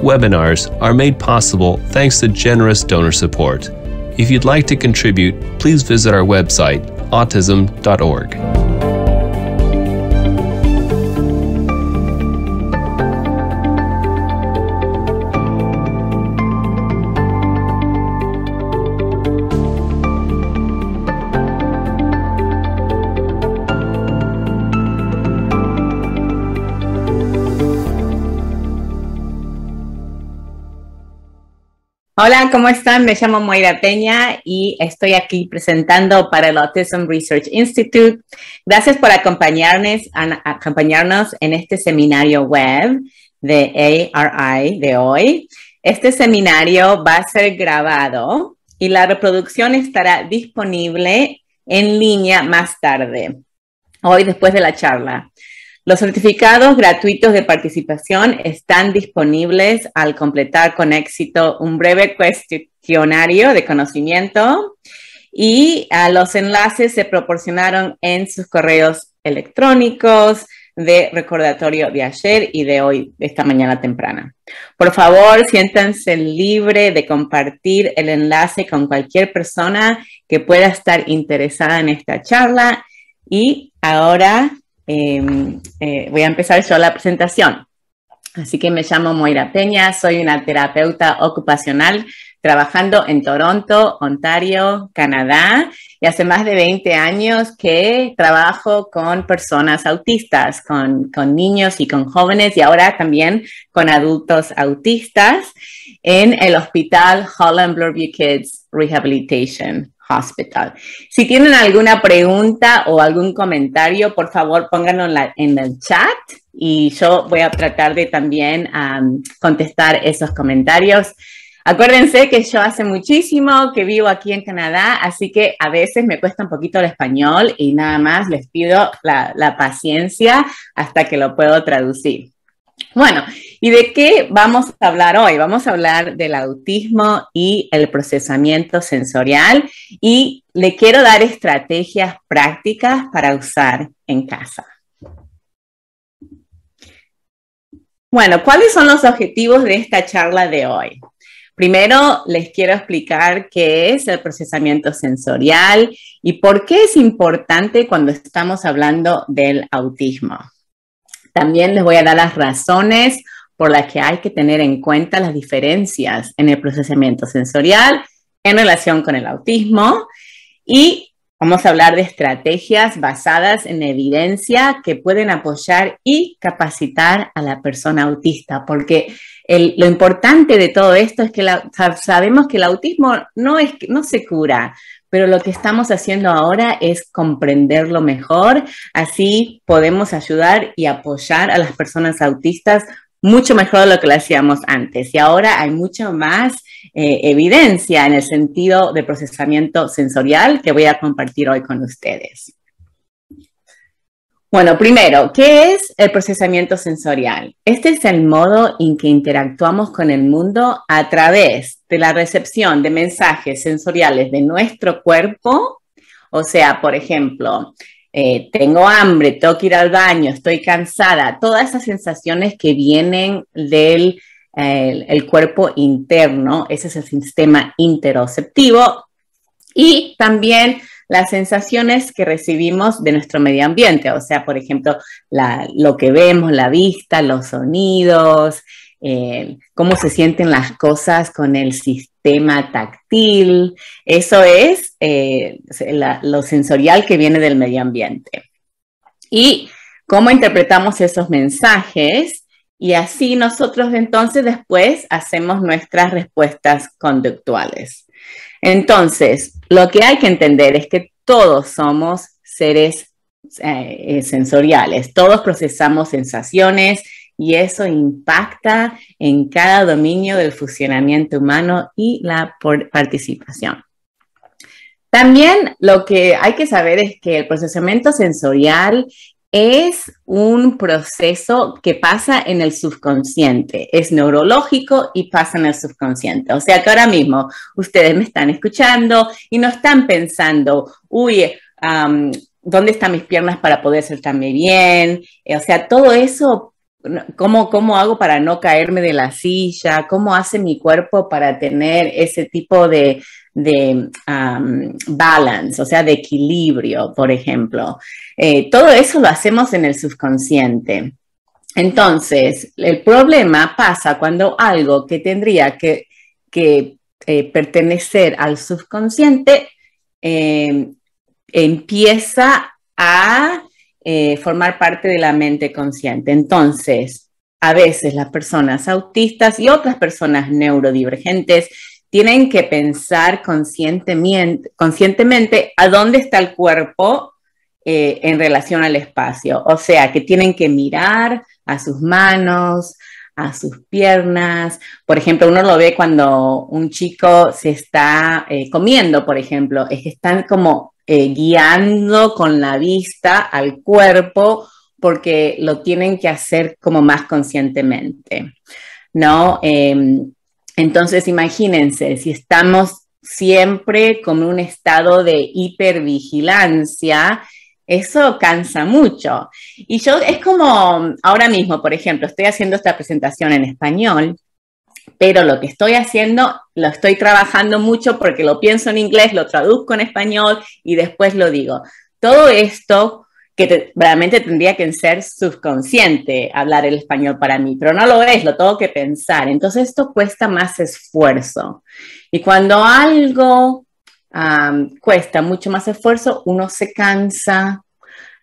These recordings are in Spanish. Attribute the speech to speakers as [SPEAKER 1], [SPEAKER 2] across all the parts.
[SPEAKER 1] webinars are made possible thanks to generous donor support. If you'd like to contribute, please visit our website, autism.org. Hola, ¿cómo están? Me llamo Moira Peña y estoy aquí presentando para el Autism Research Institute. Gracias por acompañarnos, acompañarnos en este seminario web de ARI de hoy. Este seminario va a ser grabado y la reproducción estará disponible en línea más tarde, hoy después de la charla. Los certificados gratuitos de participación están disponibles al completar con éxito un breve cuestionario de conocimiento y ah, los enlaces se proporcionaron en sus correos electrónicos de recordatorio de ayer y de hoy, esta mañana temprana. Por favor, siéntanse libre de compartir el enlace con cualquier persona que pueda estar interesada en esta charla. Y ahora Em, eh, voy a empezar yo la presentación. Así que me llamo Moira Peña, soy una terapeuta ocupacional trabajando en Toronto, Ontario, Canadá, y hace más de 20 años que trabajo con personas autistas, con, con niños y con jóvenes, y ahora también con adultos autistas en el hospital Holland Bloorview Kids Rehabilitation. Hospital. Si tienen alguna pregunta o algún comentario, por favor pónganlo en, el chat y yo voy a tratar de también contestar esos comentarios. Acuérdense que yo hace muchísimo que vivo aquí en Canadá, así que a veces me cuesta un poquito el español y nada más les pido la, la paciencia hasta que lo puedo traducir. Bueno, ¿Y de qué vamos a hablar hoy? Vamos a hablar del autismo y el procesamiento sensorial y le quiero dar estrategias prácticas para usar en casa. Bueno, ¿cuáles son los objetivos de esta charla de hoy? Primero les quiero explicar qué es el procesamiento sensorial y por qué es importante cuando estamos hablando del autismo. También les voy a dar las razones por la que hay que tener en cuenta las diferencias en el procesamiento sensorial en relación con el autismo y vamos a hablar de estrategias basadas en evidencia que pueden apoyar y capacitar a la persona autista, porque lo importante de todo esto es que sabemos que el autismo no, es, no se cura, pero lo que estamos haciendo ahora es comprenderlo mejor, así podemos ayudar y apoyar a las personas autistas mucho mejor de lo que lo hacíamos antes. Y ahora hay mucho más eh, evidencia en el sentido de procesamiento sensorial que voy a compartir hoy con ustedes. Bueno, primero, ¿qué es el procesamiento sensorial? Este es el modo en que interactuamos con el mundo a través de la recepción de mensajes sensoriales de nuestro cuerpo. O sea, por ejemplo, eh, tengo hambre, tengo que ir al baño, estoy cansada, todas esas sensaciones que vienen del eh, el cuerpo interno, ese es el sistema interoceptivo, y también las sensaciones que recibimos de nuestro medio ambiente, o sea, por ejemplo, lo que vemos, la vista, los sonidos, eh, cómo se sienten las cosas con el sistema táctil. Eso es eh, lo sensorial que viene del medio ambiente. Y cómo interpretamos esos mensajes. Y así nosotros entonces después hacemos nuestras respuestas conductuales. Entonces, lo que hay que entender es que todos somos seres eh, sensoriales, todos procesamos sensaciones, y eso impacta en cada dominio del funcionamiento humano y la participación. También lo que hay que saber es que el procesamiento sensorial es un proceso que pasa en el subconsciente, es neurológico y pasa en el subconsciente. O sea que ahora mismo ustedes me están escuchando y no están pensando, uy, ¿dónde están mis piernas para poder sentarme bien? Eh, o sea, todo eso ¿Cómo, ¿Cómo hago para no caerme de la silla? ¿Cómo hace mi cuerpo para tener ese tipo de, de balance, o sea, de equilibrio, por ejemplo? Eh, todo eso lo hacemos en el subconsciente. Entonces, el problema pasa cuando algo que tendría que, eh, pertenecer al subconsciente eh, empieza a eh, formar parte de la mente consciente. Entonces, a veces las personas autistas y otras personas neurodivergentes tienen que pensar conscientemente, a dónde está el cuerpo eh, en relación al espacio. O sea, que tienen que mirar a sus manos, a sus piernas. Por ejemplo, uno lo ve cuando un chico se está eh, comiendo, por ejemplo, es que están como eh, guiando con la vista al cuerpo porque lo tienen que hacer como más conscientemente, ¿no? Em, entonces, imagínense, si estamos siempre como un estado de hipervigilancia, eso cansa mucho. Y yo es como ahora mismo, por ejemplo, estoy haciendo esta presentación en español, pero lo que estoy haciendo lo estoy trabajando mucho porque lo pienso en inglés, lo traduzco en español y después lo digo. Todo esto que realmente tendría que ser subconsciente hablar el español para mí, pero no lo es, lo tengo que pensar. Entonces esto cuesta más esfuerzo. Y cuando algo cuesta mucho más esfuerzo, uno se cansa,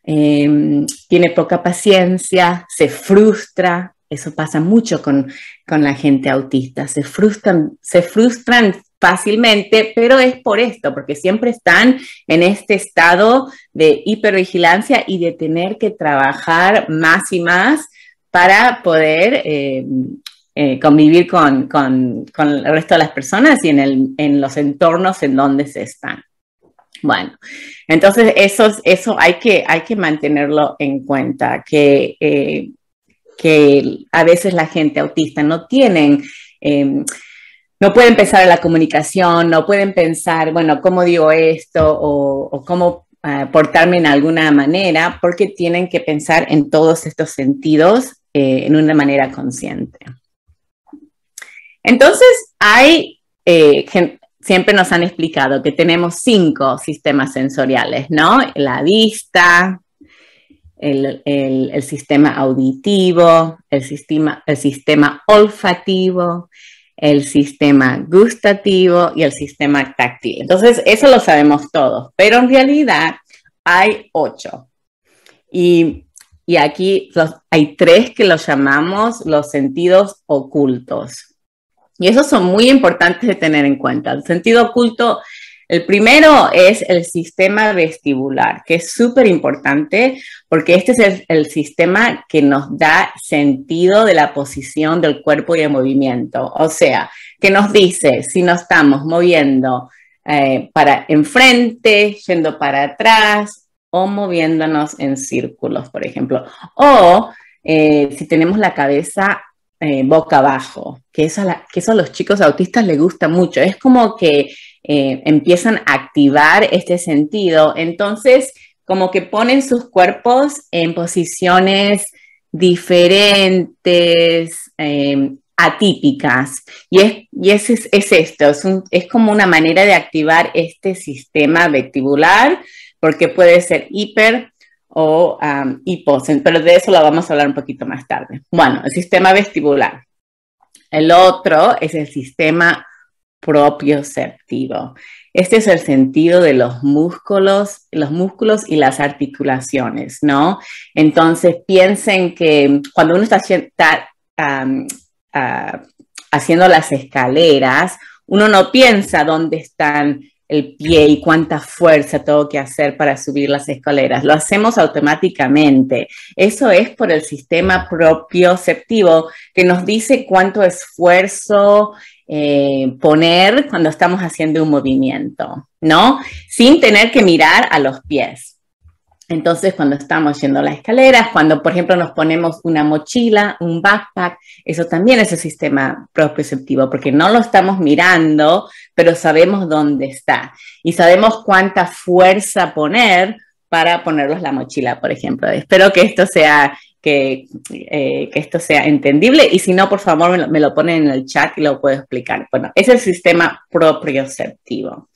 [SPEAKER 1] em, tiene poca paciencia, se frustra. Eso pasa mucho con, la gente autista. Se frustran, se frustran fácilmente, pero es por esto, porque siempre están en este estado de hipervigilancia y de tener que trabajar más y más para poder em, eh, convivir con, el resto de las personas y en, los entornos en donde se están. Bueno, entonces eso, hay, que, hay que mantenerlo en cuenta, que, eh, que a veces la gente autista no tienen... Em, no pueden pensar en la comunicación, no pueden pensar, bueno, cómo digo esto o, cómo ah, portarme en alguna manera, porque tienen que pensar en todos estos sentidos eh, en una manera consciente. Entonces, hay, eh, siempre nos han explicado que tenemos cinco sistemas sensoriales, ¿no? La vista, el, sistema auditivo, el sistema, el sistema olfativo, el sistema gustativo y el sistema táctil. Entonces, eso lo sabemos todos, pero en realidad hay ocho. Y, aquí hay tres que los llamamos los sentidos ocultos. Y esos son muy importantes de tener en cuenta. El sentido oculto, el primero es el sistema vestibular, que es súper importante porque este es el, sistema que nos da sentido de la posición del cuerpo y el movimiento. O sea, que nos dice si nos estamos moviendo eh, para enfrente, yendo para atrás o moviéndonos en círculos, por ejemplo. O eh, si tenemos la cabeza eh, boca abajo, que eso, a los chicos autistas les gusta mucho. Es como que eh, empiezan a activar este sentido. Entonces, como que ponen sus cuerpos en posiciones diferentes, em, atípicas. Y, es, esto, es como una manera de activar este sistema vestibular, porque puede ser hiper o um, pero de eso lo vamos a hablar un poquito más tarde. Bueno, el sistema vestibular. El otro es el sistema propioceptivo. Este es el sentido de los músculos, los músculos y las articulaciones, ¿no? Entonces piensen que cuando uno está, ah, haciendo las escaleras, uno no piensa dónde están el pie y cuánta fuerza tengo que hacer para subir las escaleras. Lo hacemos automáticamente. Eso es por el sistema propioceptivo que nos dice cuánto esfuerzo eh, poner cuando estamos haciendo un movimiento, ¿no? Sin tener que mirar a los pies. Entonces, cuando estamos yendo a las escaleras, cuando, por ejemplo, nos ponemos una mochila, un backpack, eso también es el sistema proprioceptivo, porque no lo estamos mirando, pero sabemos dónde está y sabemos cuánta fuerza poner para ponerlos la mochila, por ejemplo. Espero que esto sea, que, eh, esto sea entendible y si no, por favor, me lo, me lo ponen en el chat y lo puedo explicar. Bueno, es el sistema proprioceptivo.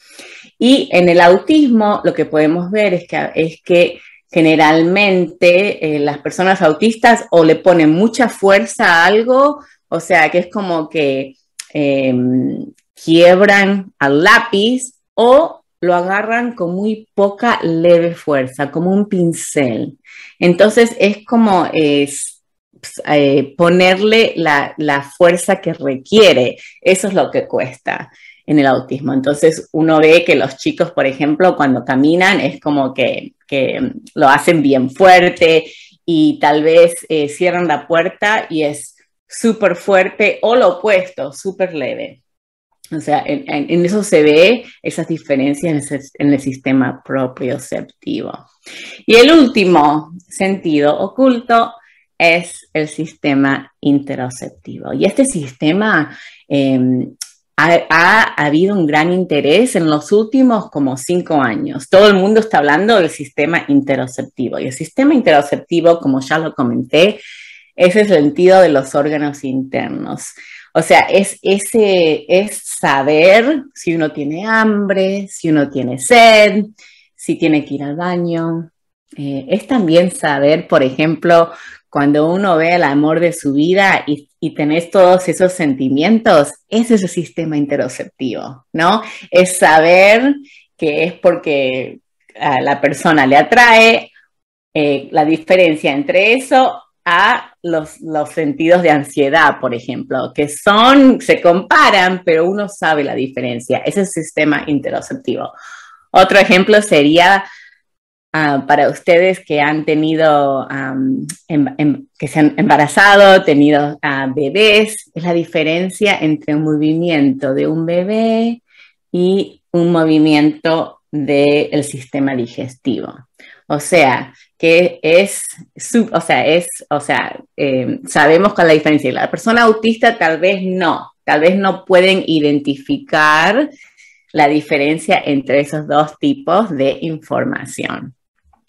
[SPEAKER 1] Y en el autismo lo que podemos ver es que, es que generalmente eh, las personas autistas o le ponen mucha fuerza a algo, o sea que es como que em, quiebran al lápiz o lo agarran con muy poca leve fuerza, como un pincel. Entonces es como pues, eh, ponerle la fuerza que requiere, eso es lo que cuesta en el autismo. Entonces uno ve que los chicos, por ejemplo, cuando caminan es como que, que lo hacen bien fuerte y tal vez eh, cierran la puerta y es súper fuerte o lo opuesto, súper leve. O sea, en, en, eso se ve esas diferencias en, el, sistema propioceptivo. Y el último sentido oculto es el sistema interoceptivo. Y este sistema eh, ha, habido un gran interés en los últimos como cinco años. Todo el mundo está hablando del sistema interoceptivo y el sistema interoceptivo, como ya lo comenté, es el sentido de los órganos internos. O sea, es, ese, es saber si uno tiene hambre, si uno tiene sed, si tiene que ir al baño. Eh, es también saber, por ejemplo, cuando uno ve el amor de su vida y y tenés todos esos sentimientos, ese es el sistema interoceptivo, ¿no? Es saber que es porque a la persona le atrae eh, la diferencia entre eso a los, los, sentidos de ansiedad, por ejemplo, que son, se comparan, pero uno sabe la diferencia. Ese es el sistema interoceptivo. Otro ejemplo sería Ah, para ustedes que han tenido, em, em, que se han embarazado, tenido ah, bebés, es la diferencia entre un movimiento de un bebé y un movimiento del sistema digestivo. O sea, que es, o sea, em, sabemos cuál es la diferencia. La persona autista tal vez no, tal vez no pueden identificar la diferencia entre esos dos tipos de información.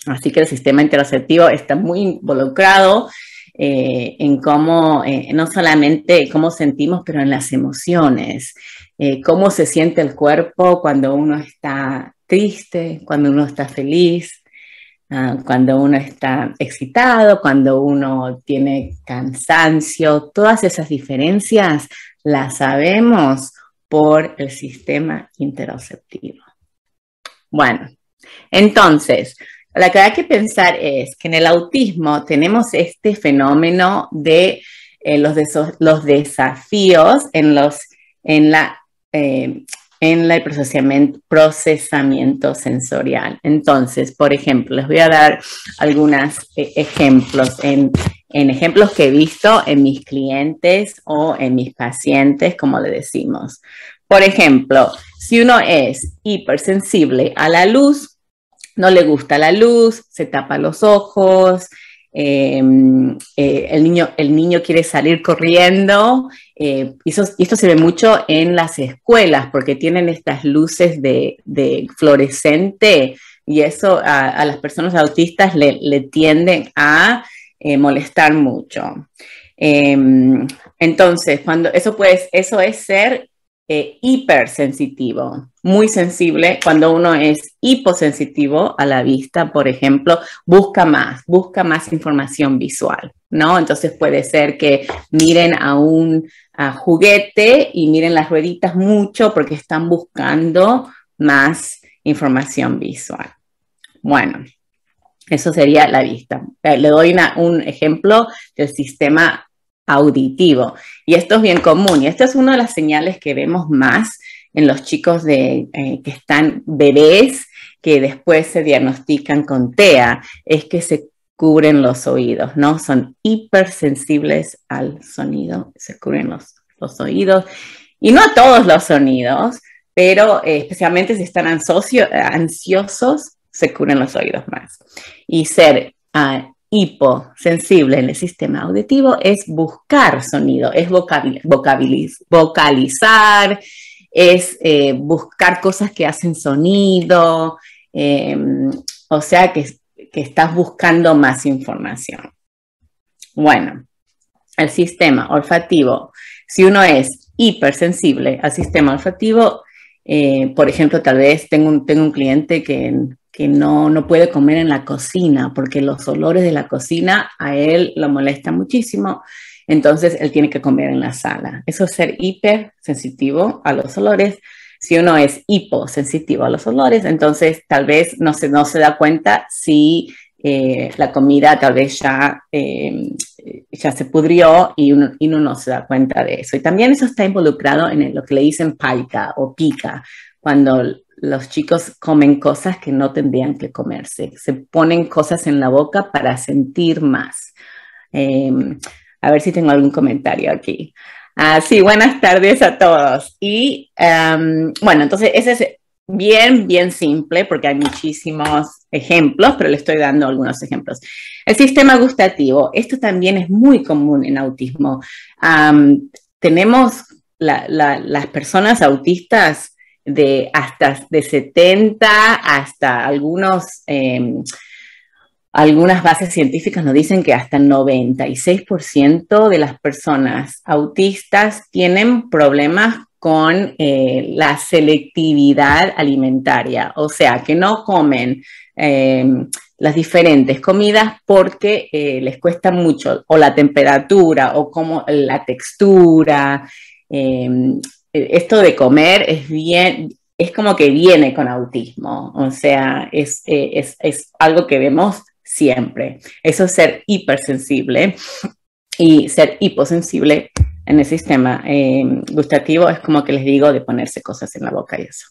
[SPEAKER 1] Así que el sistema interoceptivo está muy involucrado eh, en cómo, eh, no solamente cómo sentimos, pero en las emociones, eh, cómo se siente el cuerpo cuando uno está triste, cuando uno está feliz, ah, cuando uno está excitado, cuando uno tiene cansancio, todas esas diferencias las sabemos por el sistema interoceptivo. Bueno, entonces, la que hay que pensar es que en el autismo tenemos este fenómeno de eh, los, los, desafíos en, los, en, la, eh, en el procesamiento, sensorial. Entonces, por ejemplo, les voy a dar algunos eh, ejemplos en, en ejemplos que he visto en mis clientes o en mis pacientes, como le decimos. Por ejemplo, si uno es hipersensible a la luz, no le gusta la luz, se tapa los ojos, em, eh, el, niño, el, niño, quiere salir corriendo. Eh, y, esto se ve mucho en las escuelas porque tienen estas luces de, de fluorescente y eso a, las personas autistas le, le tienden a eh, molestar mucho. Em, entonces, cuando eso, pues, eso es ser hipersensitivo, muy sensible. Cuando uno es hiposensitivo a la vista, por ejemplo, busca más, busca más información visual, ¿no? Entonces puede ser que miren a un juguete y miren las rueditas mucho porque están buscando más información visual. Bueno, eso sería la vista. Eh, le doy un ejemplo del sistema auditivo. Y esto es bien común y esta es una de las señales que vemos más en los chicos de, eh, que están bebés que después se diagnostican con TEA, es que se cubren los oídos, ¿no? Son hipersensibles al sonido, se cubren los, los oídos y no a todos los sonidos, pero eh, especialmente si están ansiosos, se cubren los oídos más. Y ser ah, hiposensible en el sistema auditivo es buscar sonido, es vocalizar, es eh, buscar cosas que hacen sonido, em, o sea que, estás buscando más información. Bueno, el sistema olfativo, si uno es hipersensible al sistema olfativo, eh, por ejemplo, tal vez tengo un, tengo un cliente que en, que no, no puede comer en la cocina porque los olores de la cocina a él lo molesta muchísimo. Entonces él tiene que comer en la sala. Eso es ser sensitivo a los olores. Si uno es hiposensitivo a los olores, entonces tal vez no se, no se da cuenta si eh, la comida tal vez ya, em, ya se pudrió y uno, y uno, no se da cuenta de eso. Y también eso está involucrado en lo que le dicen pica o pica, cuando los chicos comen cosas que no tendrían que comerse, se ponen cosas en la boca para sentir más. Em, a ver si tengo algún comentario aquí. Ah, sí, buenas tardes a todos. Y em, bueno, entonces ese es bien, bien simple porque hay muchísimos ejemplos, pero le estoy dando algunos ejemplos. El sistema gustativo, esto también es muy común en autismo. tenemos las personas autistas de hasta de 70 hasta algunos, em, algunas bases científicas nos dicen que hasta 96% de las personas autistas tienen problemas con eh, la selectividad alimentaria, o sea, que no comen em, las diferentes comidas porque eh, les cuesta mucho, o la temperatura, o como la textura, em, esto de comer es bien, es como que viene con autismo, o sea, es, eh, es, es algo que vemos siempre. Eso es ser hipersensible y ser hiposensible en el sistema eh, gustativo es como que les digo de ponerse cosas en la boca y eso.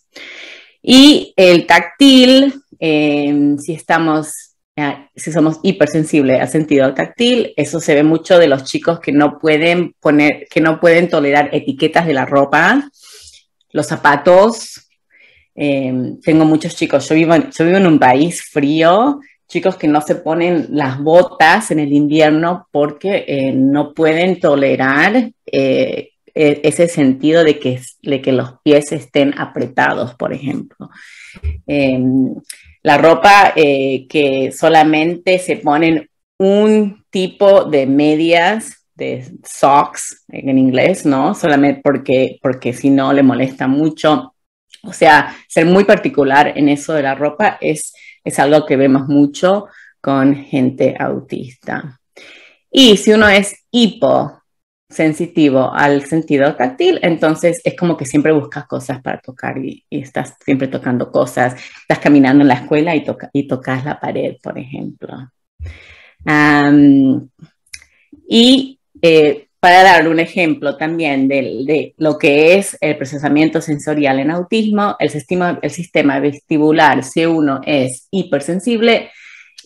[SPEAKER 1] Y el táctil, eh, si estamos Ah, si somos hipersensibles al sentido táctil, eso se ve mucho de los chicos que no pueden poner, que no pueden tolerar etiquetas de la ropa, los zapatos. Em, tengo muchos chicos, yo vivo, yo vivo en un país frío, chicos que no se ponen las botas en el invierno porque eh, no pueden tolerar eh, e, ese sentido de que, de que, los pies estén apretados, por ejemplo. Eh, la ropa eh, que solamente se ponen un tipo de medias, de socks en inglés, ¿no? Solamente porque, porque si no le molesta mucho. O sea, ser muy particular en eso de la ropa es, es algo que vemos mucho con gente autista. Y si uno es hipo sensitivo al sentido táctil, entonces es como que siempre buscas cosas para tocar y, estás siempre tocando cosas. Estás caminando en la escuela y, toca, y tocas la pared, por ejemplo. y eh, para dar un ejemplo también de, lo que es el procesamiento sensorial en autismo, el sistema, el sistema vestibular C1 es hipersensible.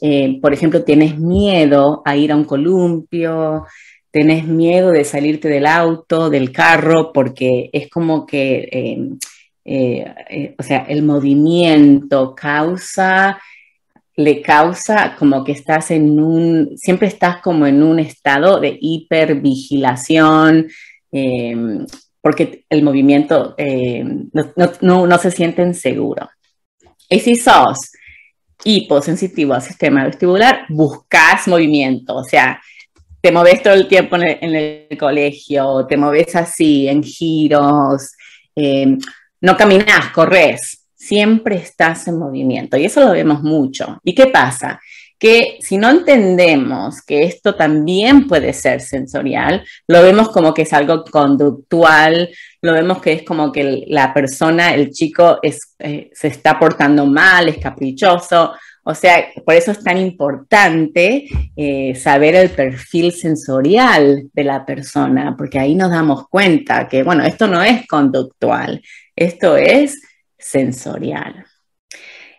[SPEAKER 1] Eh, por ejemplo, tienes miedo a ir a un columpio, tenés miedo de salirte del auto, del carro, porque es como que, em, eh, eh, o sea, el movimiento causa, le causa como que estás en un, siempre estás como en un estado de hipervigilación, em, porque el movimiento em, no, se siente seguros. Y si sos hiposensitivo al sistema vestibular, buscas movimiento, o sea, te moves todo el tiempo en el, colegio, te moves así, en giros, em, no caminas, corres, siempre estás en movimiento y eso lo vemos mucho. ¿Y qué pasa? Que si no entendemos que esto también puede ser sensorial, lo vemos como que es algo conductual, lo vemos que es como que la persona, el chico eh, se está portando mal, es caprichoso, o sea, por eso es tan importante eh, saber el perfil sensorial de la persona, porque ahí nos damos cuenta que, bueno, esto no es conductual, esto es sensorial.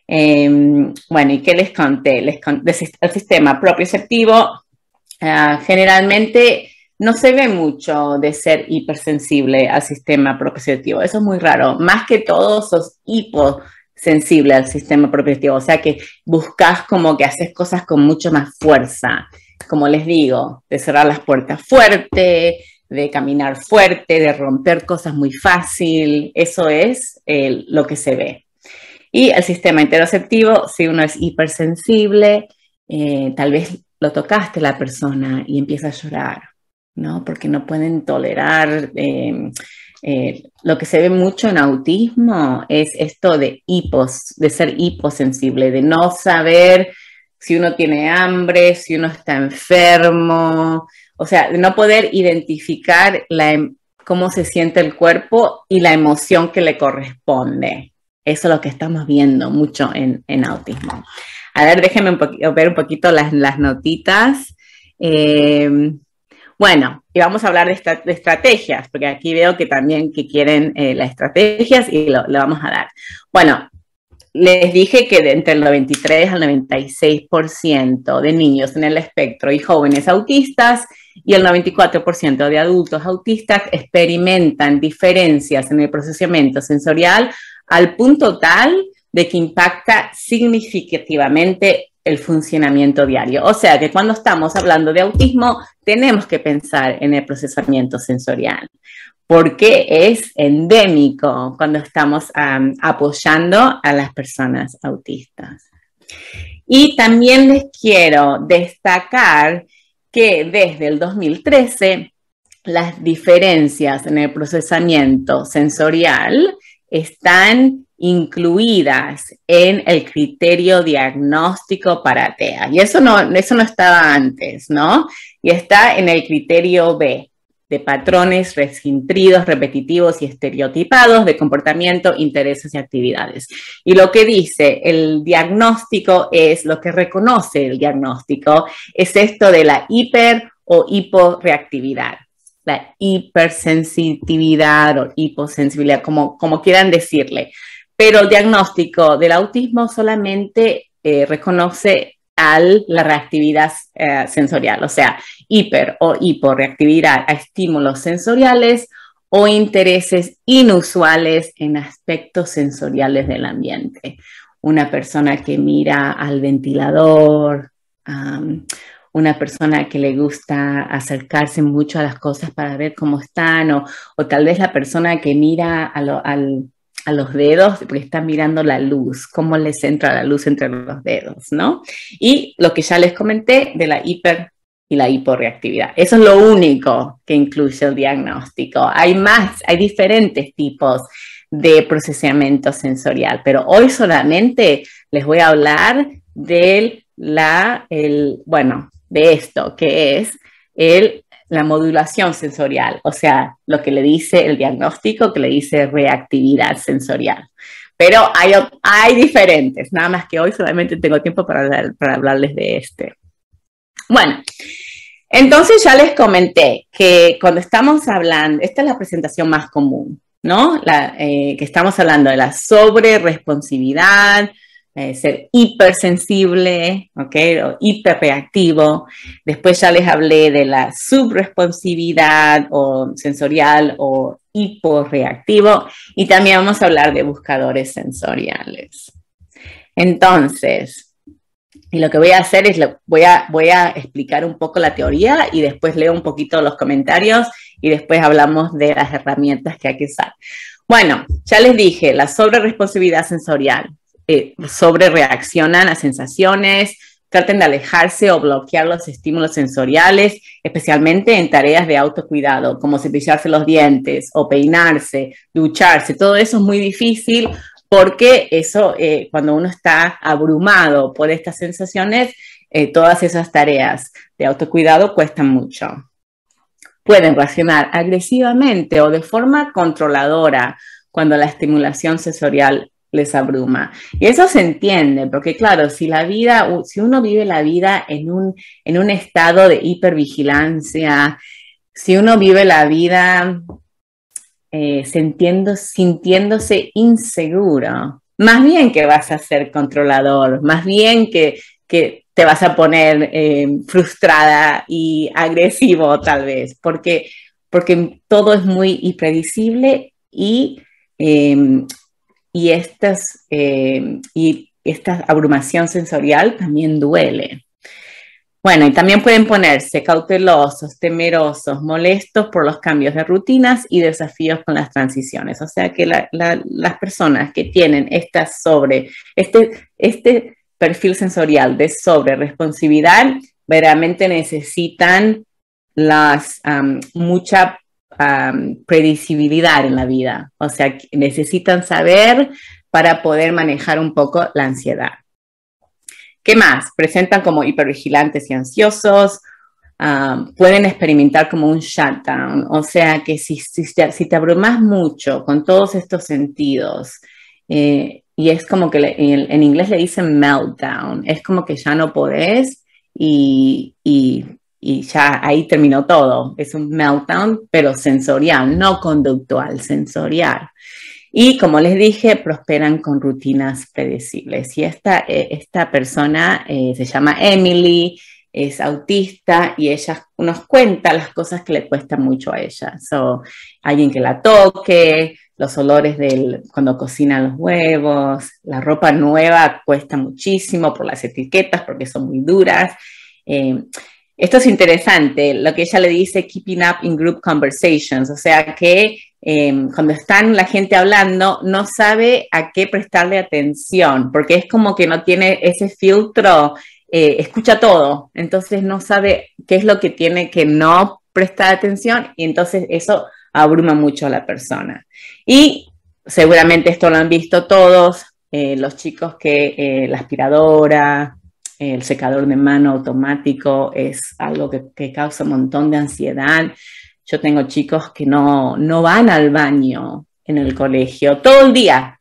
[SPEAKER 1] Em, bueno, ¿y qué les conté? el sistema propioceptivo ah, generalmente no se ve mucho de ser hipersensible al sistema propioceptivo. Eso es muy raro. Más que todos esos hipo sensible al sistema propietario, o sea que buscas como que haces cosas con mucho más fuerza, como les digo, de cerrar las puertas fuerte, de caminar fuerte, de romper cosas muy fácil, eso es eh, lo que se ve. Y el sistema interoceptivo, si uno es hipersensible, eh, tal vez lo tocaste la persona y empieza a llorar, ¿no? Porque no pueden tolerar eh, eh, lo que se ve mucho en autismo es esto de hipos, de ser hiposensible, de no saber si uno tiene hambre, si uno está enfermo, o sea, de no poder identificar em, cómo se siente el cuerpo y la emoción que le corresponde. Eso es lo que estamos viendo mucho en, autismo. A ver, déjenme ver un poquito las, notitas. Em, bueno, y vamos a hablar de, estrategias, porque aquí veo que también que quieren eh, las estrategias y lo, vamos a dar. Bueno, les dije que entre el 93 al 96% de niños en el espectro y jóvenes autistas y el 94% de adultos autistas experimentan diferencias en el procesamiento sensorial al punto tal de que impacta significativamente el funcionamiento diario. O sea que cuando estamos hablando de autismo, tenemos que pensar en el procesamiento sensorial, porque es endémico cuando estamos apoyando a las personas autistas. Y también les quiero destacar que desde el 2013 las diferencias en el procesamiento sensorial están incluidas en el criterio diagnóstico para TEA. Y eso no, eso no estaba antes, ¿no? Y está en el criterio B, de patrones restringidos, repetitivos y estereotipados de comportamiento, intereses y actividades. Y lo que dice el diagnóstico es, lo que reconoce el diagnóstico es esto de la hiper o hiporeactividad, la hipersensitividad o hiposensibilidad, como, como quieran decirle. Pero el diagnóstico del autismo solamente eh, reconoce a la reactividad eh, sensorial, o sea, hiper o hiporreactividad a estímulos sensoriales o intereses inusuales en aspectos sensoriales del ambiente. Una persona que mira al ventilador, una persona que le gusta acercarse mucho a las cosas para ver cómo están, o, tal vez la persona que mira al, a los dedos, porque están mirando la luz, cómo les entra la luz entre los dedos, ¿no? Y lo que ya les comenté de la hiper y la hiporreactividad. Eso es lo único que incluye el diagnóstico. Hay más, hay diferentes tipos de procesamiento sensorial, pero hoy solamente les voy a hablar del, la, el, bueno, de esto, que es el la modulación sensorial, o sea, lo que le dice el diagnóstico, que le dice reactividad sensorial. Pero hay, hay diferentes, nada más que hoy solamente tengo tiempo para, para hablarles de este. Bueno, entonces ya les comenté que cuando estamos hablando, esta es la presentación más común, ¿no? La, eh, que estamos hablando de la sobre responsividad, eh, ser hipersensible, ¿ok? O hiperreactivo. Después ya les hablé de la subresponsividad o sensorial o hiporreactivo. Y también vamos a hablar de buscadores sensoriales. Entonces, y lo que voy a hacer es, voy, a, voy a explicar un poco la teoría y después leo un poquito los comentarios y después hablamos de las herramientas que hay que usar. Bueno, ya les dije, la sobreresponsividad sensorial. Eh, sobre reaccionan a sensaciones, traten de alejarse o bloquear los estímulos sensoriales, especialmente en tareas de autocuidado, como cepillarse los dientes o peinarse, ducharse. Todo eso es muy difícil porque eso, eh, cuando uno está abrumado por estas sensaciones, eh, todas esas tareas de autocuidado cuestan mucho. Pueden reaccionar agresivamente o de forma controladora cuando la estimulación sensorial les abruma. Y eso se entiende, porque claro, si la vida, si uno vive la vida en un, en un estado de hipervigilancia, si uno vive la vida eh, sintiéndose inseguro, más bien que vas a ser controlador, más bien que, te vas a poner eh, frustrada y agresivo tal vez, porque, porque todo es muy impredecible y em, y, estas, eh, y esta abrumación sensorial también duele. Bueno, y también pueden ponerse cautelosos, temerosos, molestos por los cambios de rutinas y desafíos con las transiciones. O sea que las personas que tienen sobre, este, este perfil sensorial de sobre responsividad, verdaderamente necesitan las, mucha um, predecibilidad en la vida, o sea, necesitan saber para poder manejar un poco la ansiedad. ¿Qué más? Presentan como hipervigilantes y ansiosos, pueden experimentar como un shutdown, o sea, que si, si, te abrumas mucho con todos estos sentidos, eh, y es como que en, inglés le dicen meltdown, es como que ya no podés y y ya ahí terminó todo. Es un meltdown, pero sensorial, no conductual, sensorial. Y como les dije, prosperan con rutinas predecibles. Y esta, eh, esta persona eh, se llama Emily, es autista y ella nos cuenta las cosas que le cuestan mucho a ella. So, alguien que la toque, los olores del cuando cocina los huevos, la ropa nueva cuesta muchísimo por las etiquetas porque son muy duras. Eh, esto es interesante, lo que ella le dice, keeping up in group conversations, o sea que em, cuando están la gente hablando no sabe a qué prestarle atención, porque es como que no tiene ese filtro, eh, escucha todo, entonces no sabe qué es lo que tiene que no prestar atención y entonces eso abruma mucho a la persona. Y seguramente esto lo han visto todos, eh, los chicos que eh, la aspiradora, el secador de mano automático es algo que, causa un montón de ansiedad. Yo tengo chicos que no, no van al baño en el colegio, todo el día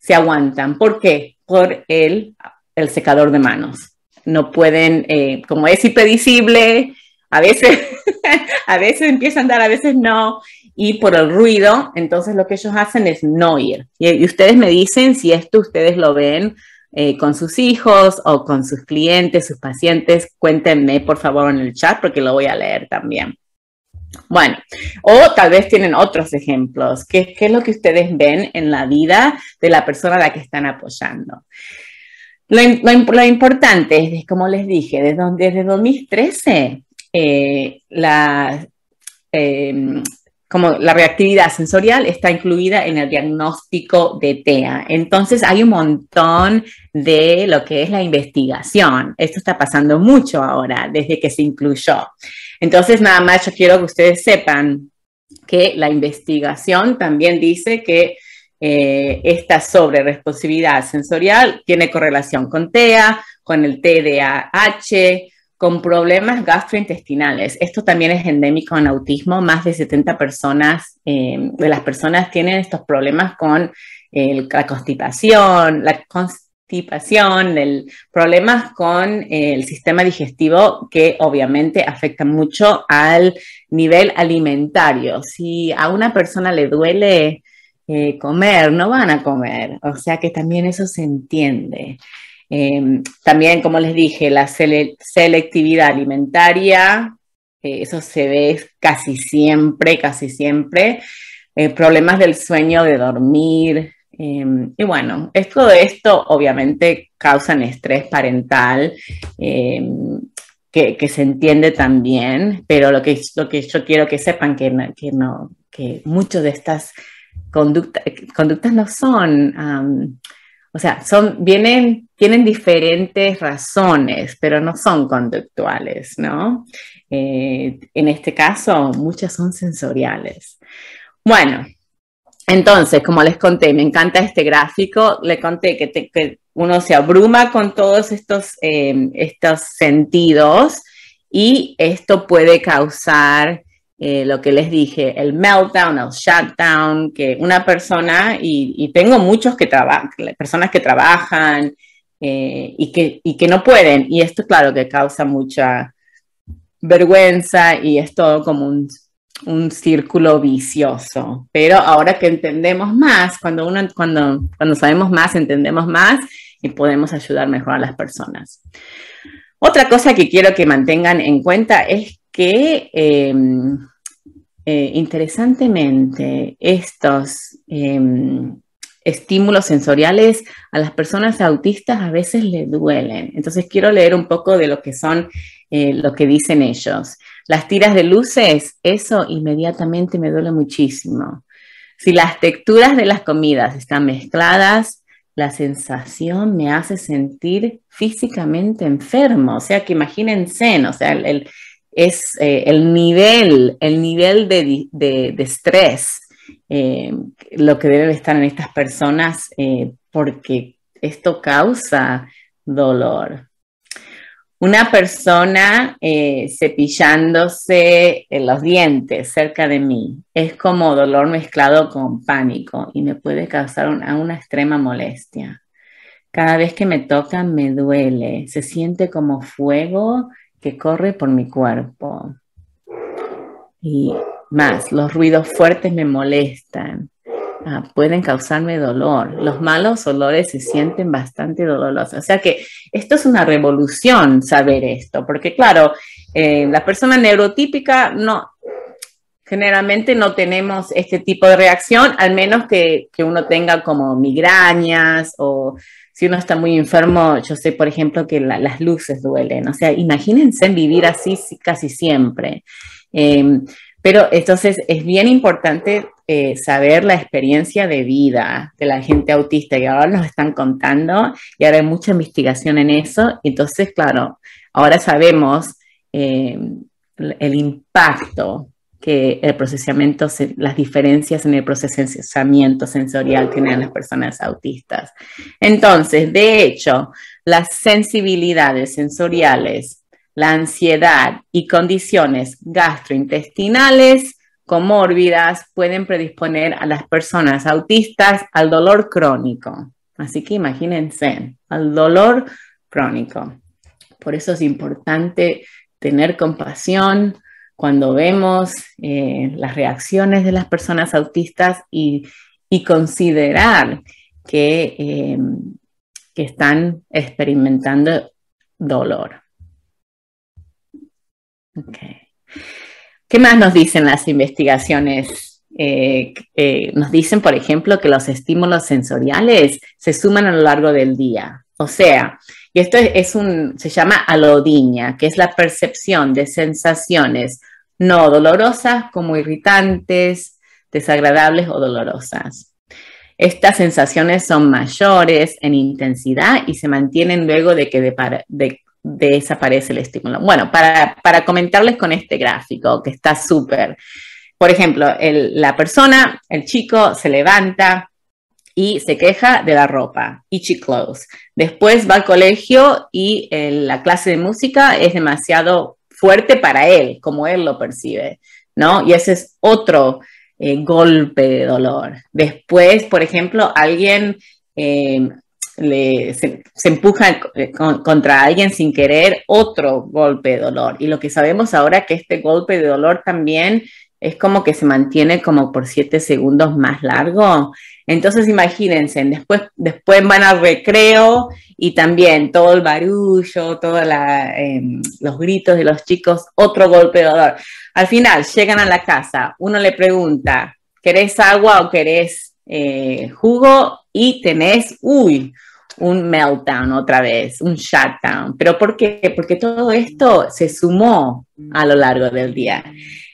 [SPEAKER 1] se aguantan. ¿Por qué? Por el, el secador de manos. No pueden, eh, como es impredecible, a veces, a veces empieza a andar, a veces no, y por el ruido, entonces lo que ellos hacen es no ir. y ustedes me dicen si esto ustedes lo ven eh, con sus hijos o con sus clientes, sus pacientes, cuéntenme por favor en el chat porque lo voy a leer también. Bueno, o tal vez tienen otros ejemplos. ¿Qué, es lo que ustedes ven en la vida de la persona a la que están apoyando? Lo, importante es, como les dije, desde, desde 2013, eh, la, em, como la reactividad sensorial está incluida en el diagnóstico de TEA. Entonces hay un montón de lo que es la investigación. Esto está pasando mucho ahora desde que se incluyó. Entonces nada más yo quiero que ustedes sepan que la investigación también dice que eh, esta sobreresponsividad sensorial tiene correlación con TEA, con el TDAH, con problemas gastrointestinales. Esto también es endémico en autismo. Más de 70 personas em, de las personas tienen estos problemas con la constipación, la constipación, problemas con el sistema digestivo que obviamente afecta mucho al nivel alimentario. Si a una persona le duele eh, comer, no van a comer. O sea que también eso se entiende. Em, también, como les dije, la selectividad alimentaria, eso se ve casi siempre, casi siempre. Eh, problemas del sueño, de dormir. Em, y bueno, todo esto obviamente causan estrés parental. Em, que, se entiende también, pero lo que, lo que yo quiero que sepan que que no, que muchas de estas conductas no son o sea, son, vienen, tienen diferentes razones, pero no son conductuales, ¿no? Eh, en este caso, muchas son sensoriales. Bueno, entonces, como les conté, me encanta este gráfico, le conté que, uno se abruma con todos estos, eh, estos sentidos y esto puede causar eh, lo que les dije, el meltdown, el shutdown, que una persona, y, tengo muchos que trabajan, personas que trabajan eh, y, que, que no pueden, y esto claro que causa mucha vergüenza y es todo como un, círculo vicioso. Pero ahora que entendemos más, cuando, cuando, cuando sabemos más, entendemos más y podemos ayudar mejor a las personas. Otra cosa que quiero que mantengan en cuenta es que em, eh, interesantemente estos em, estímulos sensoriales a las personas autistas a veces le duelen. Entonces quiero leer un poco de lo que son, eh, lo que dicen ellos. Las tiras de luces, eso inmediatamente me duele muchísimo. Si las texturas de las comidas están mezcladas, la sensación me hace sentir físicamente enfermo. O sea, que imagínense, o sea, el, es eh, el nivel, el nivel de, de, estrés, eh, lo que debe estar en estas personas, eh, porque esto causa dolor. Una persona cepillándose en los dientes cerca de mí es como dolor mezclado con pánico y me puede causar una, una extrema molestia. Cada vez que me tocan me duele, se siente como fuego que corre por mi cuerpo. Y más, los ruidos fuertes me molestan, ah, pueden causarme dolor. Los malos olores se sienten bastante dolorosos. O sea que esto es una revolución saber esto, porque claro, eh, la persona neurotípica no, generalmente no tenemos este tipo de reacción, al menos que uno tenga como migrañas o si uno está muy enfermo, yo sé, por ejemplo, que las luces duelen. O sea, imagínense vivir así casi siempre. Em, pero entonces es bien importante eh, saber la experiencia de vida de la gente autista que ahora nos están contando y ahora hay mucha investigación en eso. Entonces, claro, ahora sabemos em, el impacto que el procesamiento, las diferencias en el procesamiento sensorial tienen las personas autistas. Entonces, de hecho, las sensibilidades sensoriales, la ansiedad y condiciones gastrointestinales comórbidas pueden predisponer a las personas autistas al dolor crónico. Así que imagínense, al dolor crónico. Por eso es importante tener compasión, cuando vemos eh, las reacciones de las personas autistas y, considerar eh, que, están experimentando dolor. ¿Qué más nos dicen las investigaciones? Eh, nos dicen, por ejemplo, que los estímulos sensoriales se suman a lo largo del día. O sea, y esto es, un, se llama alodiña, que es la percepción de sensaciones no dolorosas como irritantes, desagradables o dolorosas. Estas sensaciones son mayores en intensidad y se mantienen luego de que desaparece el estímulo. Bueno, para, comentarles con este gráfico que está súper. Por ejemplo, la persona, el chico, se levanta, y se queja de la ropa, itchy clothes. Después va al colegio y eh, la clase de música es demasiado fuerte para él, como él lo percibe, ¿no? Y ese es otro eh, golpe de dolor. Después, por ejemplo, alguien eh, le, se, empuja contra alguien sin querer, otro golpe de dolor. Y lo que sabemos ahora que este golpe de dolor también es como que se mantiene como por siete segundos más largo. Entonces imagínense, después, después van al recreo y también todo el barullo, todos em, los gritos de los chicos, otro golpeador. Al final llegan a la casa, uno le pregunta, ¿querés agua o querés eh, jugo? Y tenés, uy, un meltdown otra vez, un shutdown. ¿Pero por qué? Porque todo esto se sumó a lo largo del día.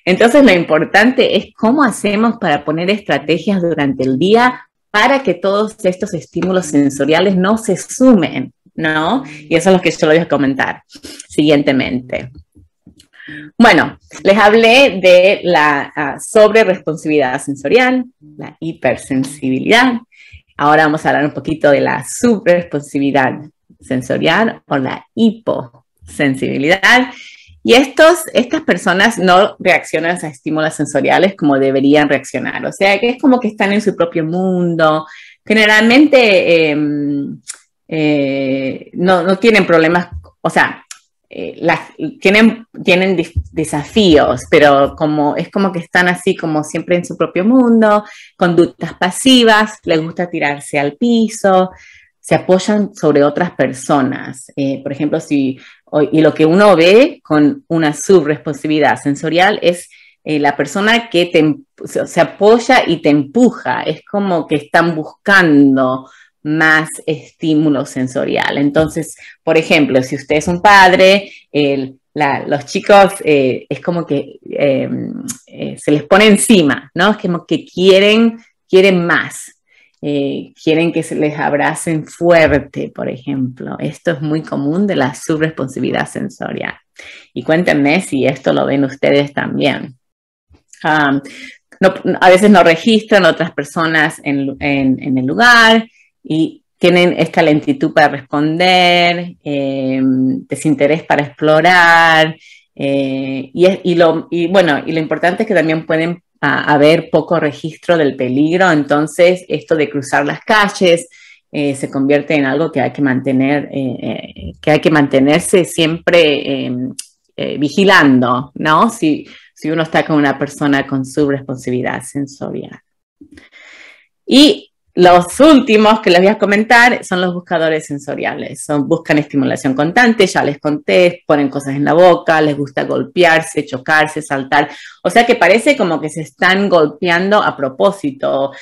[SPEAKER 1] Entonces, lo importante es cómo hacemos para poner estrategias durante el día para que todos estos estímulos sensoriales no se sumen, ¿no? Y eso es lo que yo lo voy a comentar siguientemente. Bueno, les hablé de la uh, sensorial, la hipersensibilidad. Ahora vamos a hablar un poquito de la subresponsividad sensorial o la hiposensibilidad. Y estos, estas personas no reaccionan a estímulos sensoriales como deberían reaccionar. O sea, que es como que están en su propio mundo. Generalmente em, eh, no, tienen problemas, o sea, eh, tienen, tienen desafíos, pero como, es como que están así como siempre en su propio mundo, conductas pasivas, les gusta tirarse al piso, se apoyan sobre otras personas. Eh, por ejemplo, si y lo que uno ve con una subresponsividad sensorial es eh, la persona que em, se apoya y te empuja, es como que están buscando más estímulo sensorial. Entonces, por ejemplo, si usted es un padre, los chicos eh, es como que em, eh, se les pone encima, ¿no? Es como que quieren, quieren más. Eh, quieren que se les abracen fuerte, por ejemplo. Esto es muy común de la subresponsividad sensorial. Y cuéntenme si esto lo ven ustedes también. Ah, a veces no registran otras personas en, el lugar y tienen esta lentitud para responder, eh, desinterés para explorar, eh, y, y, bueno, y lo importante es que también pueden a haber poco registro del peligro, entonces esto de cruzar las calles eh, se convierte en algo que hay que mantener, eh, eh, que hay que mantenerse siempre em, vigilando, ¿no? Si, si uno está con una persona con su responsabilidad sensorial. Y los últimos que les voy a comentar son los buscadores sensoriales. Son, buscan estimulación constante, ya les conté, ponen cosas en la boca, les gusta golpearse, chocarse, saltar. O sea que parece como que se están golpeando a propósito.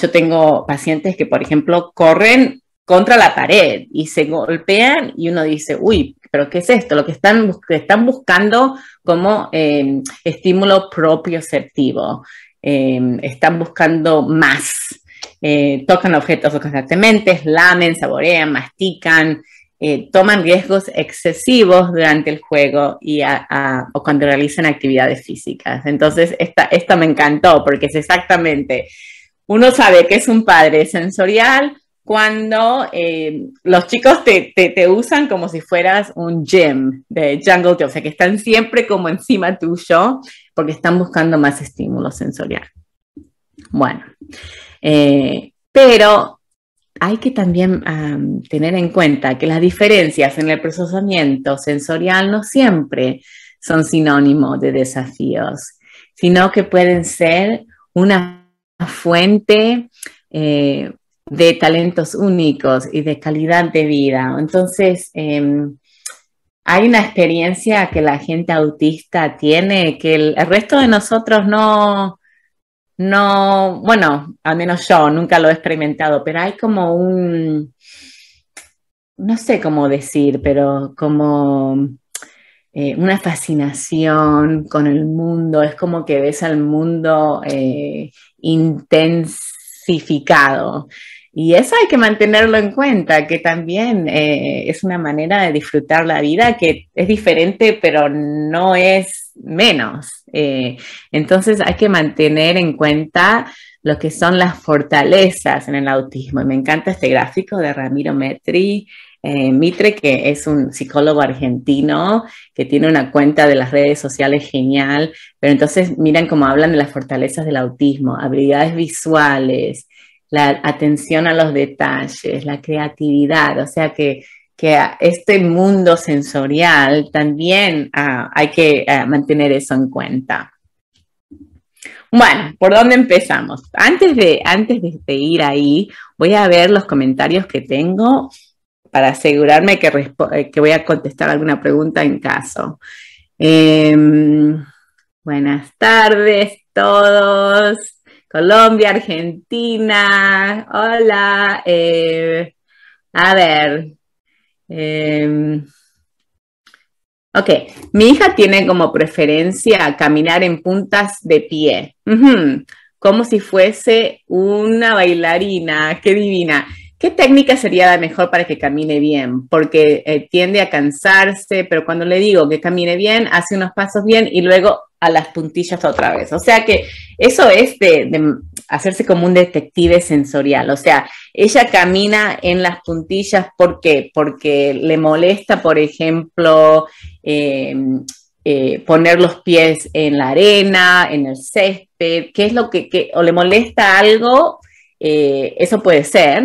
[SPEAKER 1] yo tengo pacientes que, por ejemplo, corren contra la pared y se golpean y uno dice, uy, pero ¿qué es esto? Lo que están, están buscando como em, estímulo proprioceptivo. Em, están buscando más. Eh, tocan objetos constantemente, lamen, saborean, mastican, eh, toman riesgos excesivos durante el juego y o cuando realizan actividades físicas. Entonces, esta, esta me encantó porque es exactamente, uno sabe que es un padre sensorial cuando eh, los chicos te, te, usan como si fueras un gym de Jungle o sea, que están siempre como encima tuyo porque están buscando más estímulo sensorial. Bueno, eh, pero hay que también tener en cuenta que las diferencias en el procesamiento sensorial no siempre son sinónimos de desafíos, sino que pueden ser una fuente eh, de talentos únicos y de calidad de vida. Entonces, em, hay una experiencia que la gente autista tiene que el resto de nosotros no, no, bueno, al menos yo nunca lo he experimentado, pero hay como un, no sé cómo decir, pero como eh, una fascinación con el mundo, es como que ves al mundo eh, intensificado. Y eso hay que mantenerlo en cuenta, que también eh, es una manera de disfrutar la vida que es diferente, pero no es menos. Eh, entonces hay que mantener en cuenta lo que son las fortalezas en el autismo. Y me encanta este gráfico de Ramiro Metri, eh, Mitre, que es un psicólogo argentino que tiene una cuenta de las redes sociales genial, pero entonces miran cómo hablan de las fortalezas del autismo, habilidades visuales, la atención a los detalles, la creatividad, o sea que que este mundo sensorial también ah, hay que ah, mantener eso en cuenta. Bueno, ¿por dónde empezamos? Antes de, antes ir ahí, voy a ver los comentarios que tengo para asegurarme que, eh, que voy a contestar alguna pregunta en caso. Em, buenas tardes todos. Colombia, Argentina. Hola. Eh, a ver, Em, ok, mi hija tiene como preferencia caminar en puntas de pie, como si fuese una bailarina, qué divina. ¿Qué técnica sería la mejor para que camine bien? Porque eh, tiende a cansarse, pero cuando le digo que camine bien, hace unos pasos bien y luego a las puntillas otra vez. O sea que eso es de, hacerse como un detective sensorial. O sea, ella camina en las puntillas, ¿por Porque le molesta, por ejemplo, eh, eh, poner los pies en la arena, en el césped, que es lo que, o le molesta algo, eh, eso puede ser.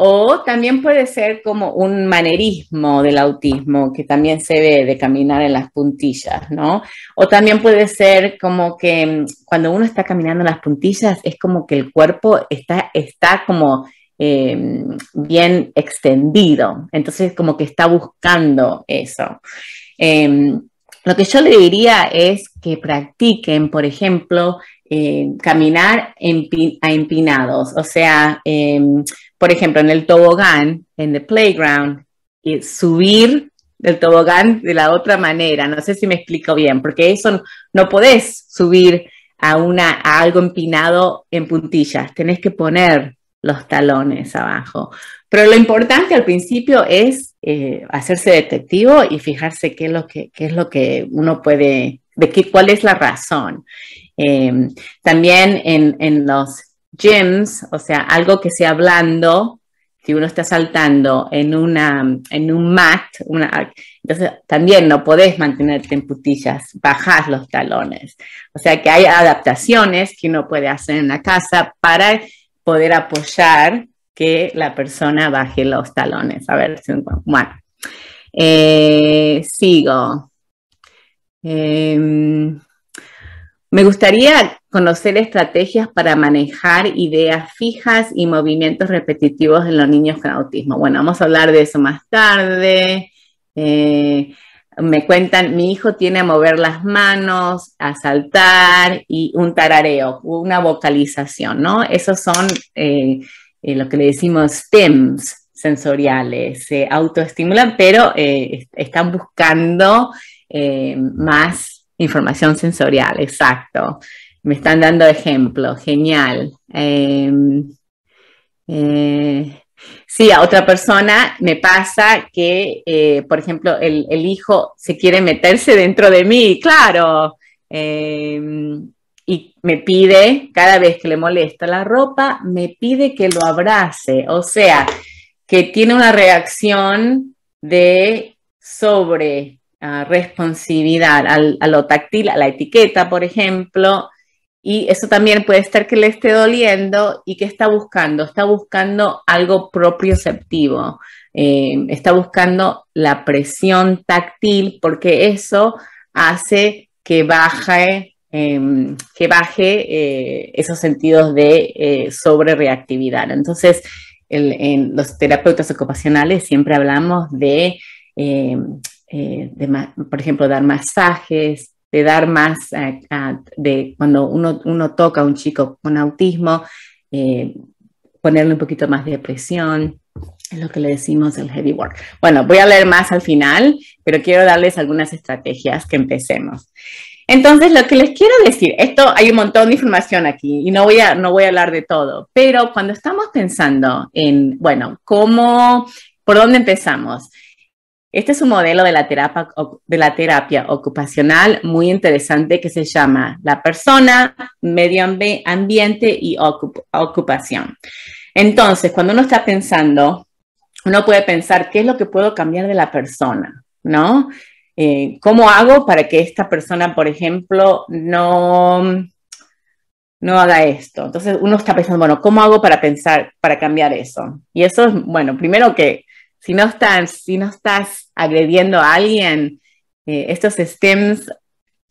[SPEAKER 1] O también puede ser como un manerismo del autismo, que también se ve de caminar en las puntillas, ¿no? O también puede ser como que mm, cuando uno está caminando en las puntillas, es como que el cuerpo está, está como em, bien extendido, entonces como que está buscando eso. Em, lo que yo le diría es que practiquen, por ejemplo, eh, caminar a empinados, o sea, em, por ejemplo, en el tobogán, en el playground, subir del tobogán de la otra manera. No sé si me explico bien, porque eso no, podés subir a, una, algo empinado en puntillas, tenés que poner los talones abajo. Pero lo importante al principio es eh, hacerse detectivo y fijarse qué es lo que, es lo que uno puede, de qué, cuál es la razón. Eh, también en, en los gems, o sea, algo que sea blando, si uno está saltando en, una, en un mat, entonces también no podés mantenerte en putillas, bajás los talones. O sea que hay adaptaciones que uno puede hacer en la casa para poder apoyar que la persona baje los talones. A ver, si, bueno, eh, sigo. Em, me gustaría conocer estrategias para manejar ideas fijas y movimientos repetitivos en los niños con autismo. Bueno, vamos a hablar de eso más tarde. Eh, me cuentan, mi hijo tiene a mover las manos, a saltar y un tarareo, una vocalización, ¿no? Esos son eh, eh, lo que le decimos STEMs sensoriales, se autoestimulan, pero están buscando más Información sensorial, exacto. Me están dando ejemplo, genial. Em, eh, sí, a otra persona me pasa que, eh, por ejemplo, el, el, hijo se quiere meterse dentro de mí, claro. Em, y me pide, cada vez que le molesta la ropa, me pide que lo abrace. O sea, que tiene una reacción de sobre responsabilidad responsividad a lo táctil, a la etiqueta, por ejemplo, y eso también puede estar que le esté doliendo y que está buscando, está buscando algo proprioceptivo, eh, está buscando la presión táctil porque eso hace que baje, em, que baje eh, esos sentidos de eh, sobrereactividad. Entonces, en los terapeutas ocupacionales siempre hablamos de em, eh, de, por ejemplo, dar masajes, de dar más, eh, de cuando uno, uno, toca a un chico con autismo, eh, ponerle un poquito más de presión, es lo que le decimos el heavy work. Bueno, voy a leer más al final, pero quiero darles algunas estrategias que empecemos. Entonces, lo que les quiero decir, esto hay un montón de información aquí y no voy a, no voy a hablar de todo, pero cuando estamos pensando en, bueno, cómo, por dónde empezamos, este es un modelo de la, terapia, de la terapia ocupacional muy interesante que se llama la persona, medio ambiente y ocupación. Entonces, cuando uno está pensando, uno puede pensar qué es lo que puedo cambiar de la persona, ¿no? Eh, ¿Cómo hago para que esta persona, por ejemplo, no, no haga esto? Entonces uno está pensando, bueno, ¿cómo hago para pensar, para cambiar eso? Y eso es, bueno, primero que si no estás, si no estás agrediendo a alguien, eh, estos STEMs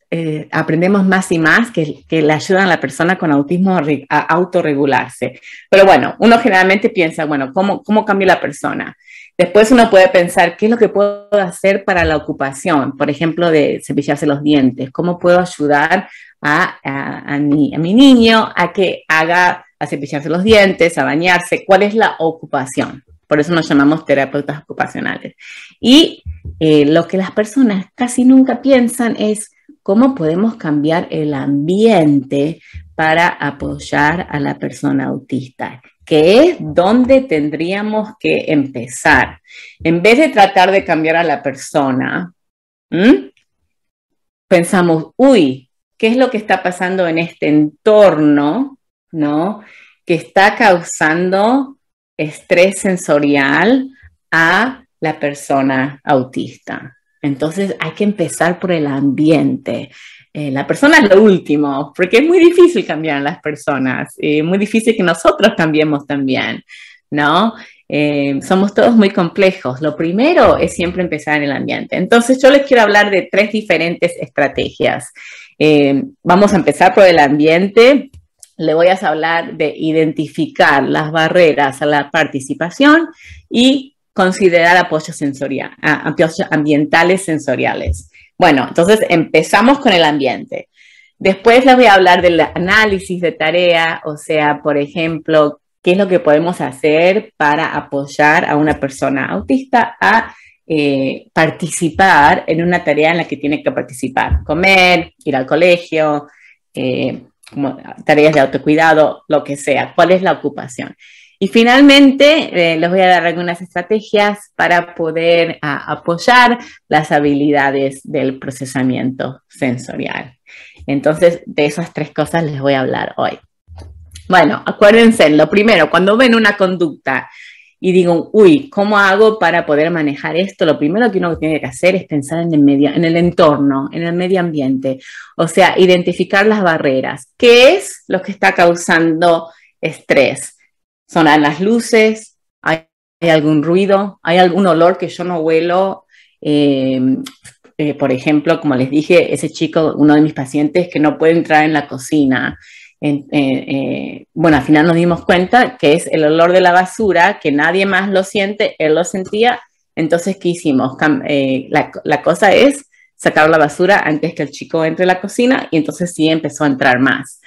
[SPEAKER 1] eh, aprendemos más y más que, le ayudan a la persona con autismo a autorregularse. Pero bueno, uno generalmente piensa, bueno, ¿cómo, ¿cómo cambia la persona? Después uno puede pensar, ¿qué es lo que puedo hacer para la ocupación? Por ejemplo, de cepillarse los dientes. ¿Cómo puedo ayudar a, a, a, mi, a mi niño a que haga a cepillarse los dientes, a bañarse? ¿Cuál es la ocupación? Por eso nos llamamos terapeutas ocupacionales. Y eh, lo que las personas casi nunca piensan es cómo podemos cambiar el ambiente para apoyar a la persona autista, que es donde tendríamos que empezar. En vez de tratar de cambiar a la persona, pensamos, uy, ¿qué es lo que está pasando en este entorno, no? Que está causando estrés sensorial a la persona autista. Entonces hay que empezar por el ambiente. Eh, la persona es lo último, porque es muy difícil cambiar a las personas Es muy difícil que nosotros cambiemos también, ¿no? Eh, somos todos muy complejos. Lo primero es siempre empezar en el ambiente. Entonces yo les quiero hablar de tres diferentes estrategias. Eh, vamos a empezar por el ambiente le voy a hablar de identificar las barreras a la participación y considerar apoyos, sensorial, apoyos ambientales sensoriales. Bueno, entonces empezamos con el ambiente. Después les voy a hablar del análisis de tarea, o sea, por ejemplo, qué es lo que podemos hacer para apoyar a una persona autista a eh, participar en una tarea en la que tiene que participar, comer, ir al colegio, eh, como tareas de autocuidado, lo que sea, cuál es la ocupación. Y finalmente, eh, les voy a dar algunas estrategias para poder ah, apoyar las habilidades del procesamiento sensorial. Entonces, de esas tres cosas les voy a hablar hoy. Bueno, acuérdense, lo primero, cuando ven una conducta y digo, uy, ¿cómo hago para poder manejar esto? Lo primero que uno tiene que hacer es pensar en el, medio, en el entorno, en el medio ambiente, o sea, identificar las barreras. ¿Qué es lo que está causando estrés? sonan las luces? ¿Hay, algún ruido? ¿Hay algún olor que yo no huelo? Em, eh, por ejemplo, como les dije, ese chico, uno de mis pacientes que no puede entrar en la cocina, eh, eh, bueno, al final nos dimos cuenta que es el olor de la basura, que nadie más lo siente, él lo sentía. Entonces, ¿qué hicimos? Eh, la, cosa es sacar la basura antes que el chico entre a la cocina y entonces sí empezó a entrar más.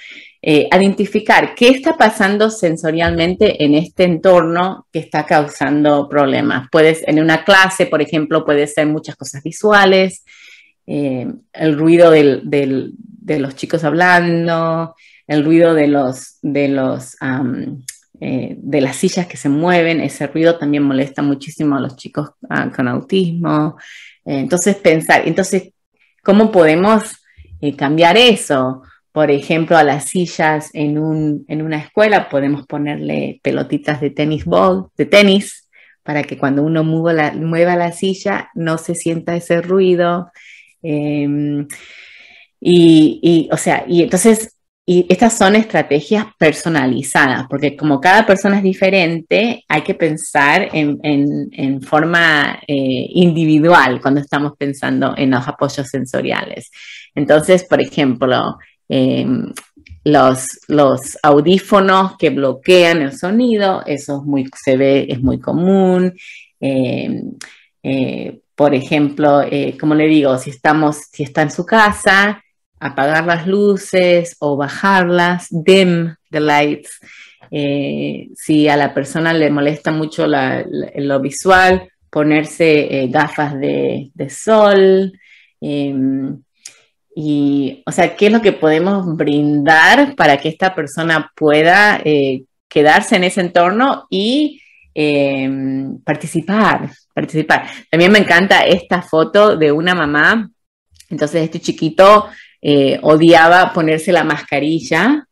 [SPEAKER 1] identificar qué está pasando sensorialmente en este entorno que está causando problemas. Puedes, en una clase, por ejemplo, puede ser muchas cosas visuales, el ruido de los chicos hablando, el ruido de los, de los, eh, de las sillas que se mueven, ese ruido también molesta muchísimo a los chicos ah, con autismo. Eh, entonces, pensar, entonces, ¿cómo podemos eh, cambiar eso? Por ejemplo, a las sillas en, una escuela podemos ponerle pelotitas de tenis ball, de tenis, para que cuando uno mueva la, mueva la silla no se sienta ese ruido. Em, y, o sea, y entonces y estas son estrategias personalizadas, porque como cada persona es diferente, hay que pensar en, forma eh, individual cuando estamos pensando en los apoyos sensoriales. Entonces, por ejemplo, em, los, audífonos que bloquean el sonido, eso es muy, se ve, es muy común. Em, eh, por ejemplo, eh, como le digo, si, estamos, si está en su casa, apagar las luces o bajarlas, dim the lights. Eh, si a la persona le molesta mucho lo visual, ponerse eh, gafas de, sol. Em, y, o sea, ¿qué es lo que podemos brindar para que esta persona pueda eh, quedarse en ese entorno y em, participar? Participar. También me encanta esta foto de una mamá entonces este chiquito eh, odiaba ponerse la mascarilla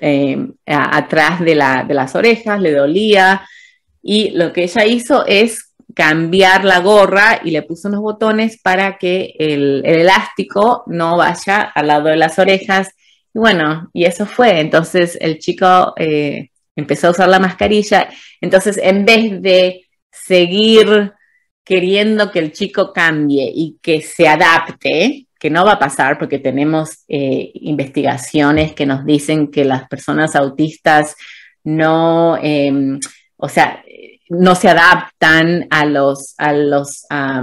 [SPEAKER 1] eh, atrás de, las orejas, le dolía. Y lo que ella hizo es cambiar la gorra y le puso unos botones para que el, elástico no vaya al lado de las orejas. Y bueno, y eso fue. Entonces el chico eh, empezó a usar la mascarilla. Entonces en vez de seguir queriendo que el chico cambie y que se adapte, que no va a pasar porque tenemos eh, investigaciones que nos dicen que las personas autistas no, em, o sea, no se adaptan a los, a los, a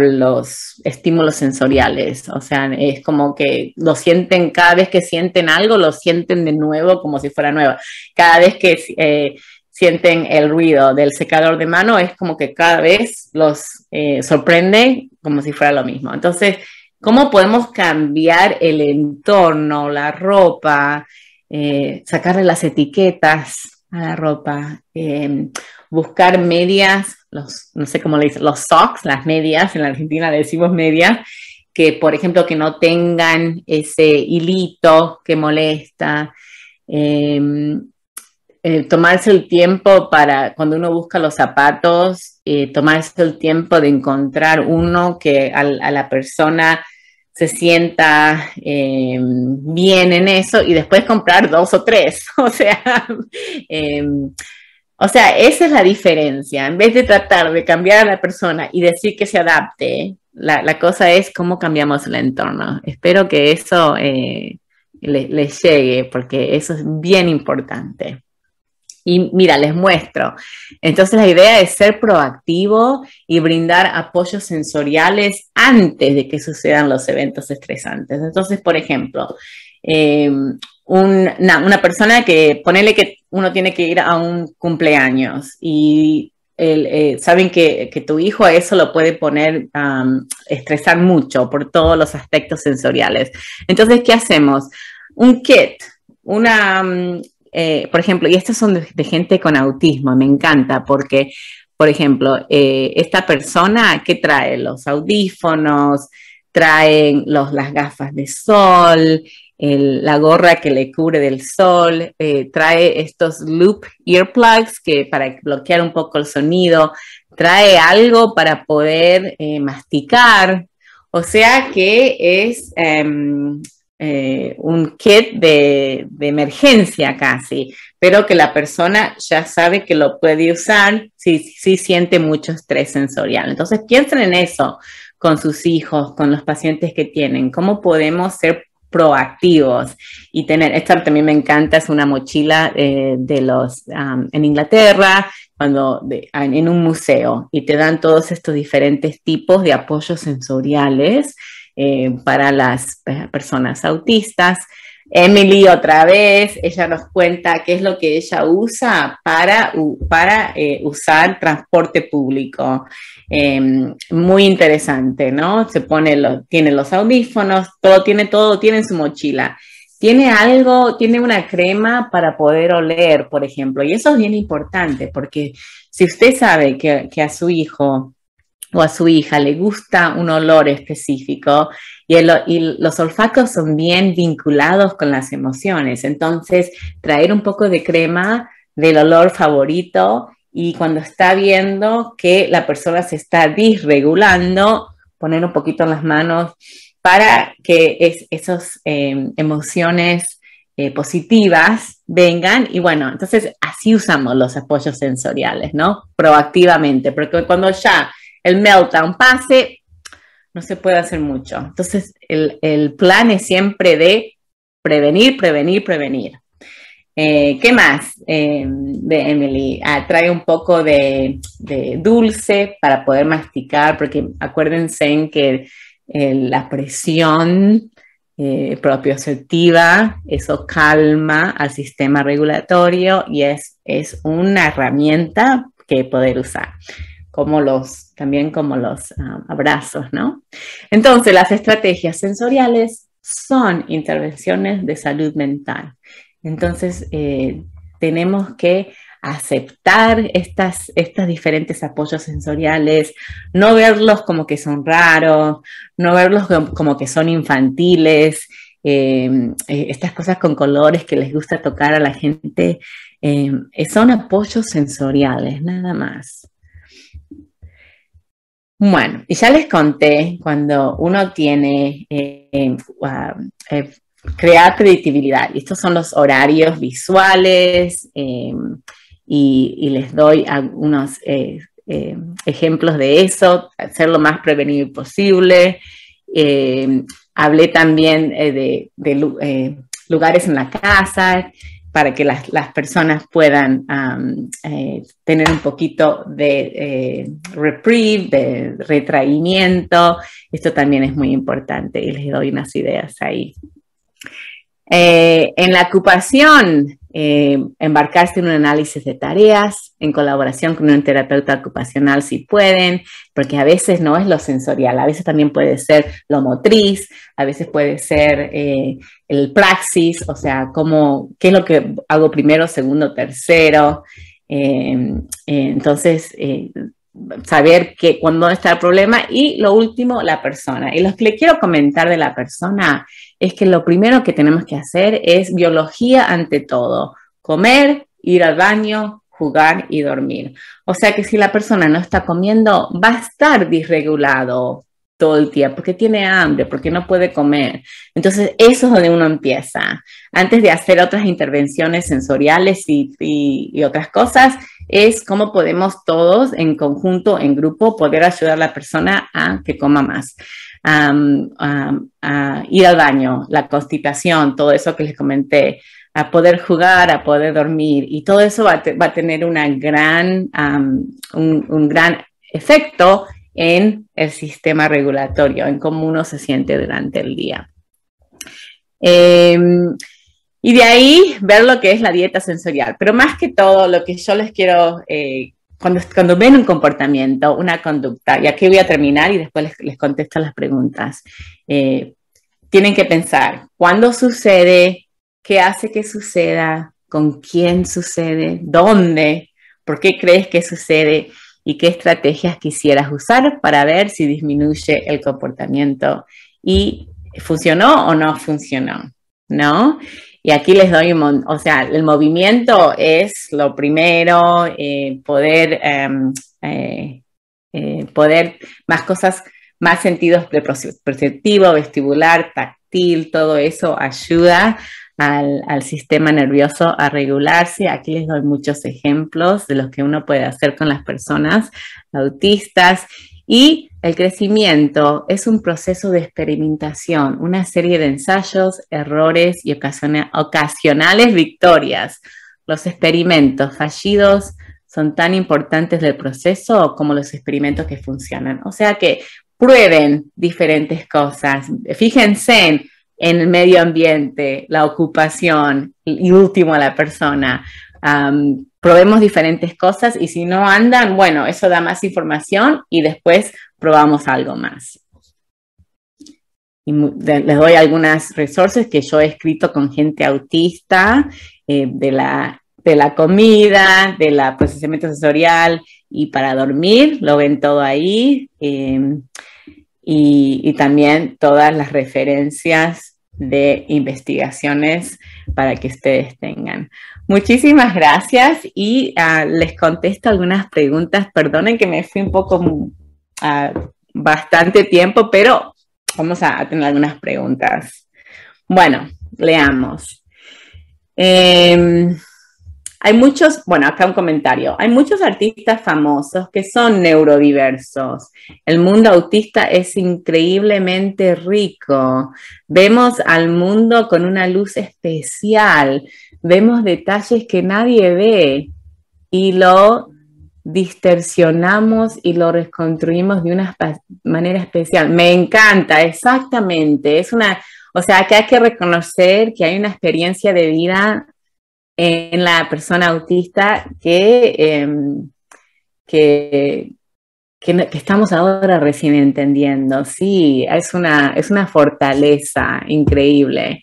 [SPEAKER 1] los estímulos sensoriales. O sea, es como que lo sienten cada vez que sienten algo, lo sienten de nuevo como si fuera nuevo. Cada vez que eh, sienten el ruido del secador de mano, es como que cada vez los eh, sorprende como si fuera lo mismo. Entonces, ¿Cómo podemos cambiar el entorno, la ropa, eh, sacarle las etiquetas a la ropa, em, buscar medias, los, no sé cómo le dicen, los socks, las medias, en la Argentina le decimos medias, que por ejemplo que no tengan ese hilito que molesta. Em, eh, tomarse el tiempo para, cuando uno busca los zapatos, eh, tomarse el tiempo de encontrar uno que a la persona se sienta em, bien en eso y después comprar dos o tres. O sea, em, o sea, esa es la diferencia. En vez de tratar de cambiar a la persona y decir que se adapte, la, cosa es cómo cambiamos el entorno. Espero que eso eh, les llegue porque eso es bien importante. Y mira, les muestro. Entonces la idea es ser proactivo y brindar apoyos sensoriales antes de que sucedan los eventos estresantes. Entonces, por ejemplo, eh, una persona que, ponele que uno tiene que ir a un cumpleaños y eh, saben que, tu hijo a eso lo puede poner, a estresar mucho por todos los aspectos sensoriales. Entonces, ¿qué hacemos? Un kit, una, eh, por ejemplo, y estas son de, gente con autismo, me encanta porque, por ejemplo, eh, esta persona que trae los audífonos, traen los, las gafas de sol, la gorra que le cubre del sol, eh, trae estos loop earplugs que para bloquear un poco el sonido, trae algo para poder masticar, o sea que es, em, eh, un kit de, emergencia casi, pero que la persona ya sabe que lo puede usar si, si siente mucho estrés sensorial. Entonces piensen en eso con sus hijos, con los pacientes que tienen, cómo podemos ser proactivos y tener, esta también me encanta, es una mochila eh, de los, en Inglaterra, cuando en un museo y te dan todos estos diferentes tipos de apoyos sensoriales eh, para las eh, personas autistas. Emily otra vez, ella nos cuenta qué es lo que ella usa para, para eh, usar transporte público. Em, muy interesante, ¿no? Se pone, lo, tiene los audífonos, todo tiene todo, tiene su mochila. Tiene algo, tiene una crema para poder oler, por ejemplo, y eso es bien importante porque si usted sabe que, que a su hijo a su hija le gusta un olor específico y, los olfatos son bien vinculados con las emociones. Entonces, traer un poco de crema del olor favorito y cuando está viendo que la persona se está disregulando, poner un poquito en las manos para que esas em, emociones eh, positivas vengan y bueno, entonces así usamos los apoyos sensoriales, ¿no? Proactivamente, porque cuando ya el meltdown pase, no se puede hacer mucho. Entonces, el, plan es siempre de prevenir, prevenir, prevenir. Eh, ¿Qué más eh, de Emily? Ah, trae un poco de, dulce para poder masticar, porque acuérdense que eh, la presión proprioceptiva, eso calma al sistema regulatorio y es, es una herramienta que poder usar como los, también como los um, abrazos, ¿no? Entonces, las estrategias sensoriales son intervenciones de salud mental. Entonces, eh, tenemos que aceptar estas, estos diferentes apoyos sensoriales, no verlos como que son raros, no verlos como que son infantiles, em, eh, estas cosas con colores que les gusta tocar a la gente, em, son apoyos sensoriales, nada más. Bueno, y ya les conté, cuando uno tiene, eh, em, ah, eh, crear predictibilidad, estos son los horarios visuales, em, y, les doy algunos eh, em, ejemplos de eso, ser lo más prevenido posible. hablé también de, de lugares en la casa, para que las, personas puedan eh, tener un poquito de eh, reprieve, de retraimiento. Esto también es muy importante y les doy unas ideas ahí. Eh, en la ocupación, eh, embarcarse en un análisis de tareas en colaboración con un terapeuta ocupacional si pueden, porque a veces no es lo sensorial, a veces también puede ser lo motriz, a veces puede ser eh, el praxis, o sea, cómo, qué es lo que hago primero, segundo, tercero. Eh, entonces, saber que cuando está el problema y lo último, la persona. Y lo que le quiero comentar de la persona es que lo primero que tenemos que hacer es biología ante todo, comer, ir al baño, jugar y dormir. O sea que si la persona no está comiendo, va a estar disregulado todo el día porque tiene hambre, porque no puede comer. Entonces, eso es donde uno empieza. Antes de hacer otras intervenciones sensoriales y, otras cosas, es cómo podemos todos en conjunto, en grupo, poder ayudar a la persona a que coma más ir al baño, la constipación, todo eso que les comenté, a poder jugar, a poder dormir. Y todo eso va a, tener una gran, un, gran efecto en el sistema regulatorio, en cómo uno se siente durante el día. Em, y de ahí ver lo que es la dieta sensorial. Pero más que todo, lo que yo les quiero eh, cuando, ven un comportamiento, una conducta, y aquí voy a terminar y después les, contesto las preguntas, eh, tienen que pensar cuándo sucede, qué hace que suceda, con quién sucede, dónde, por qué crees que sucede y qué estrategias quisieras usar para ver si disminuye el comportamiento y funcionó o no funcionó, ¿no? Y aquí les doy o sea, el movimiento es lo primero, eh, poder, em, eh, eh, poder más cosas, más sentidos de perceptivo, vestibular, táctil, todo eso ayuda al, al, sistema nervioso a regularse. Aquí les doy muchos ejemplos de los que uno puede hacer con las personas autistas y el crecimiento es un proceso de experimentación, una serie de ensayos, errores y ocasionales victorias. Los experimentos fallidos son tan importantes del proceso como los experimentos que funcionan. O sea que prueben diferentes cosas. Fíjense en, en el medio ambiente, la ocupación y último a la persona probemos diferentes cosas y si no andan, bueno, eso da más información y después probamos algo más. les doy algunas resources que yo he escrito con gente autista eh, de, la, de la comida, de la procesamiento sensorial y para dormir, lo ven todo ahí. Em, y, y, también todas las referencias de investigaciones para que ustedes tengan. Muchísimas gracias y ah, les contesto algunas preguntas. Perdonen que me fui un poco mm, bastante tiempo, pero vamos a tener algunas preguntas. Bueno, leamos. Em, hay muchos, bueno, acá un comentario, hay muchos artistas famosos que son neurodiversos. El mundo autista es increíblemente rico. Vemos al mundo con una luz especial, vemos detalles que nadie ve y lo distorsionamos y lo reconstruimos de una manera especial. Me encanta, exactamente. Es una, o sea, que hay que reconocer que hay una experiencia de vida en la persona autista em, que, estamos ahora recién entendiendo. Sí, es una, es una fortaleza increíble.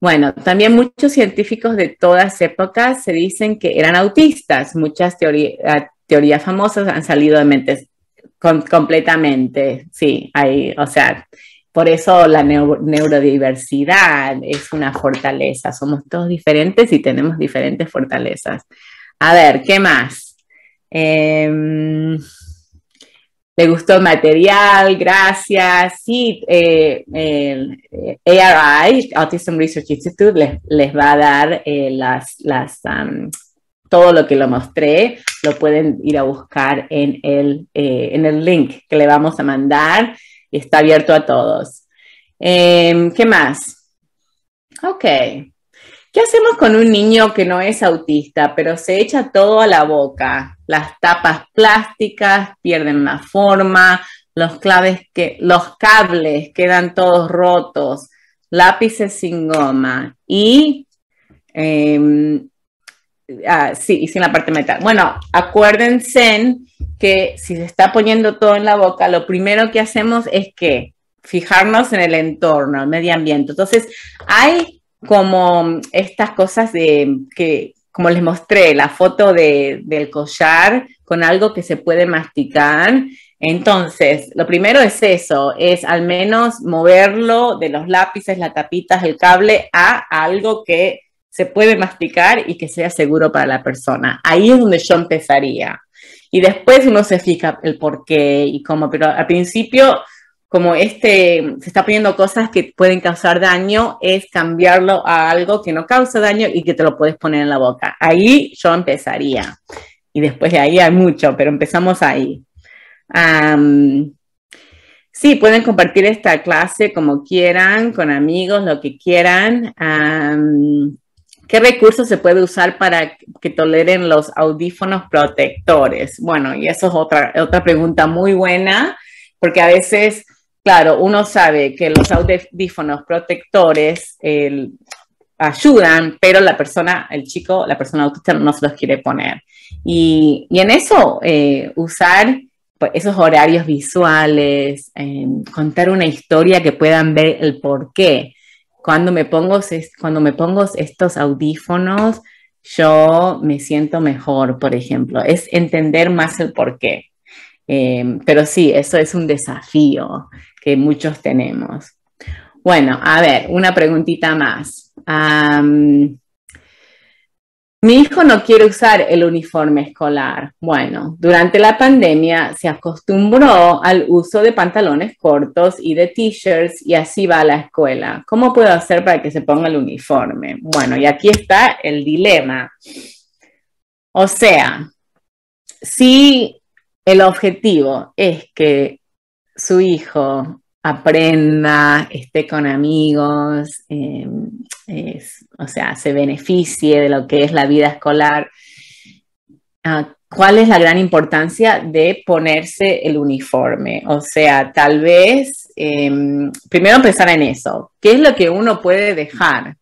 [SPEAKER 1] bueno, también muchos científicos de todas épocas se dicen que eran autistas. Muchas ah, teorías famosas han salido de mentes completamente. Sí, hay, o sea, por eso la neurodiversidad es una fortaleza. Somos todos diferentes y tenemos diferentes fortalezas. A ver, ¿qué más? ¿Le em, gustó el material? Gracias. Sí, eh, eh, ARI, Autism Research Institute, les, va a dar eh, todo lo que lo mostré, lo pueden ir a buscar en el, en el link que le vamos a mandar está abierto a todos. Em, ¿Qué más? Ok. ¿Qué hacemos con un niño que no es autista, pero se echa todo a la boca? Las tapas plásticas pierden la forma, los, claves que, los cables quedan todos rotos, lápices sin goma y em, ah, sin la parte metal. Bueno, acuérdense que si se está poniendo todo en la boca, lo primero que hacemos es que fijarnos en el entorno, el medio ambiente. Entonces, hay como estas cosas de que, como les mostré, la foto de, del collar con algo que se puede masticar. Entonces, lo primero es eso, es al menos moverlo de los lápices, las tapitas, el cable a algo que se puede masticar y que sea seguro para la persona. Ahí es donde yo empezaría. Y después uno se fija el por qué y cómo, pero al principio, como este, se está poniendo cosas que pueden causar daño, es cambiarlo a algo que no causa daño y que te lo puedes poner en la boca. Ahí yo empezaría. Y después de ahí hay mucho, pero empezamos ahí. Sí, pueden compartir esta clase como quieran, con amigos, lo que quieran. ¿Qué recursos se puede usar para que toleren los audífonos protectores? Bueno, y eso es otra, otra pregunta muy buena, porque a veces, claro, uno sabe que los audífonos protectores ayudan, pero la persona, el chico, la persona autista no se los quiere poner. Y, en eso, eh, usar pues, esos horarios visuales, eh, contar una historia que puedan ver el por qué cuando me pongo, cuando me pongo estos audífonos, yo me siento mejor, por ejemplo. Es entender más el por qué. Em, pero sí, eso es un desafío que muchos tenemos. Bueno, a ver, una preguntita más. Mi hijo no quiere usar el uniforme escolar. Bueno, durante la pandemia se acostumbró al uso de pantalones cortos y de t-shirts y así va a la escuela. ¿Cómo puedo hacer para que se ponga el uniforme? Bueno, y aquí está el dilema. O sea, si el objetivo es que su hijo aprenda, esté con amigos, eh, o sea, se beneficie de lo que es la vida escolar. Ah, ¿Cuál es la gran importancia de ponerse el uniforme? O sea, tal vez, em, primero pensar en eso, ¿qué es lo que uno puede dejar?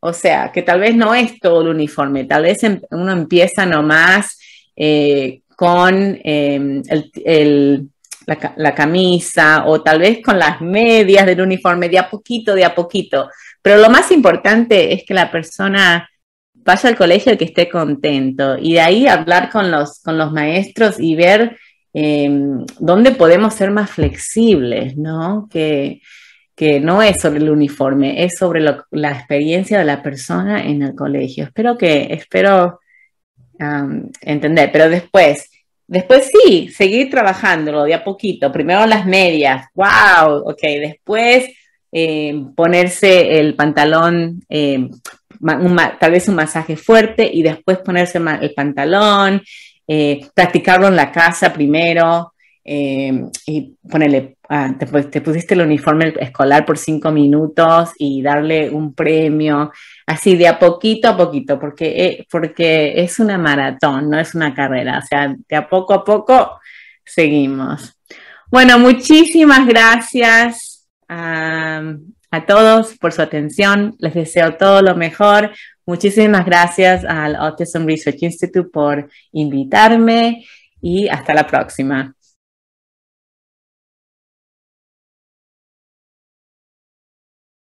[SPEAKER 1] O sea, que tal vez no es todo el uniforme, tal vez em, uno empieza nomás eh, con em, el la, camisa o tal vez con las medias del uniforme, de a poquito, de a poquito. Pero lo más importante es que la persona vaya al colegio y que esté contento. Y de ahí hablar con los, con los maestros y ver em, dónde podemos ser más flexibles, ¿no? Que, no es sobre el uniforme, es sobre la experiencia de la persona en el colegio. Espero que, espero entender, pero después, Después sí, seguir trabajándolo de a poquito. Primero las medias, wow, ok. Después eh, ponerse el pantalón, eh, tal vez un masaje fuerte y después ponerse el pantalón, eh, practicarlo en la casa primero y ponerle, ah, te, te pusiste el uniforme escolar por cinco minutos y darle un premio así de a poquito a poquito, porque, eh, porque es una maratón, no es una carrera, o sea, de a poco a poco seguimos. Bueno, muchísimas gracias a, a todos por su atención, les deseo todo lo mejor. Muchísimas gracias al Autism Research Institute por invitarme y hasta la próxima.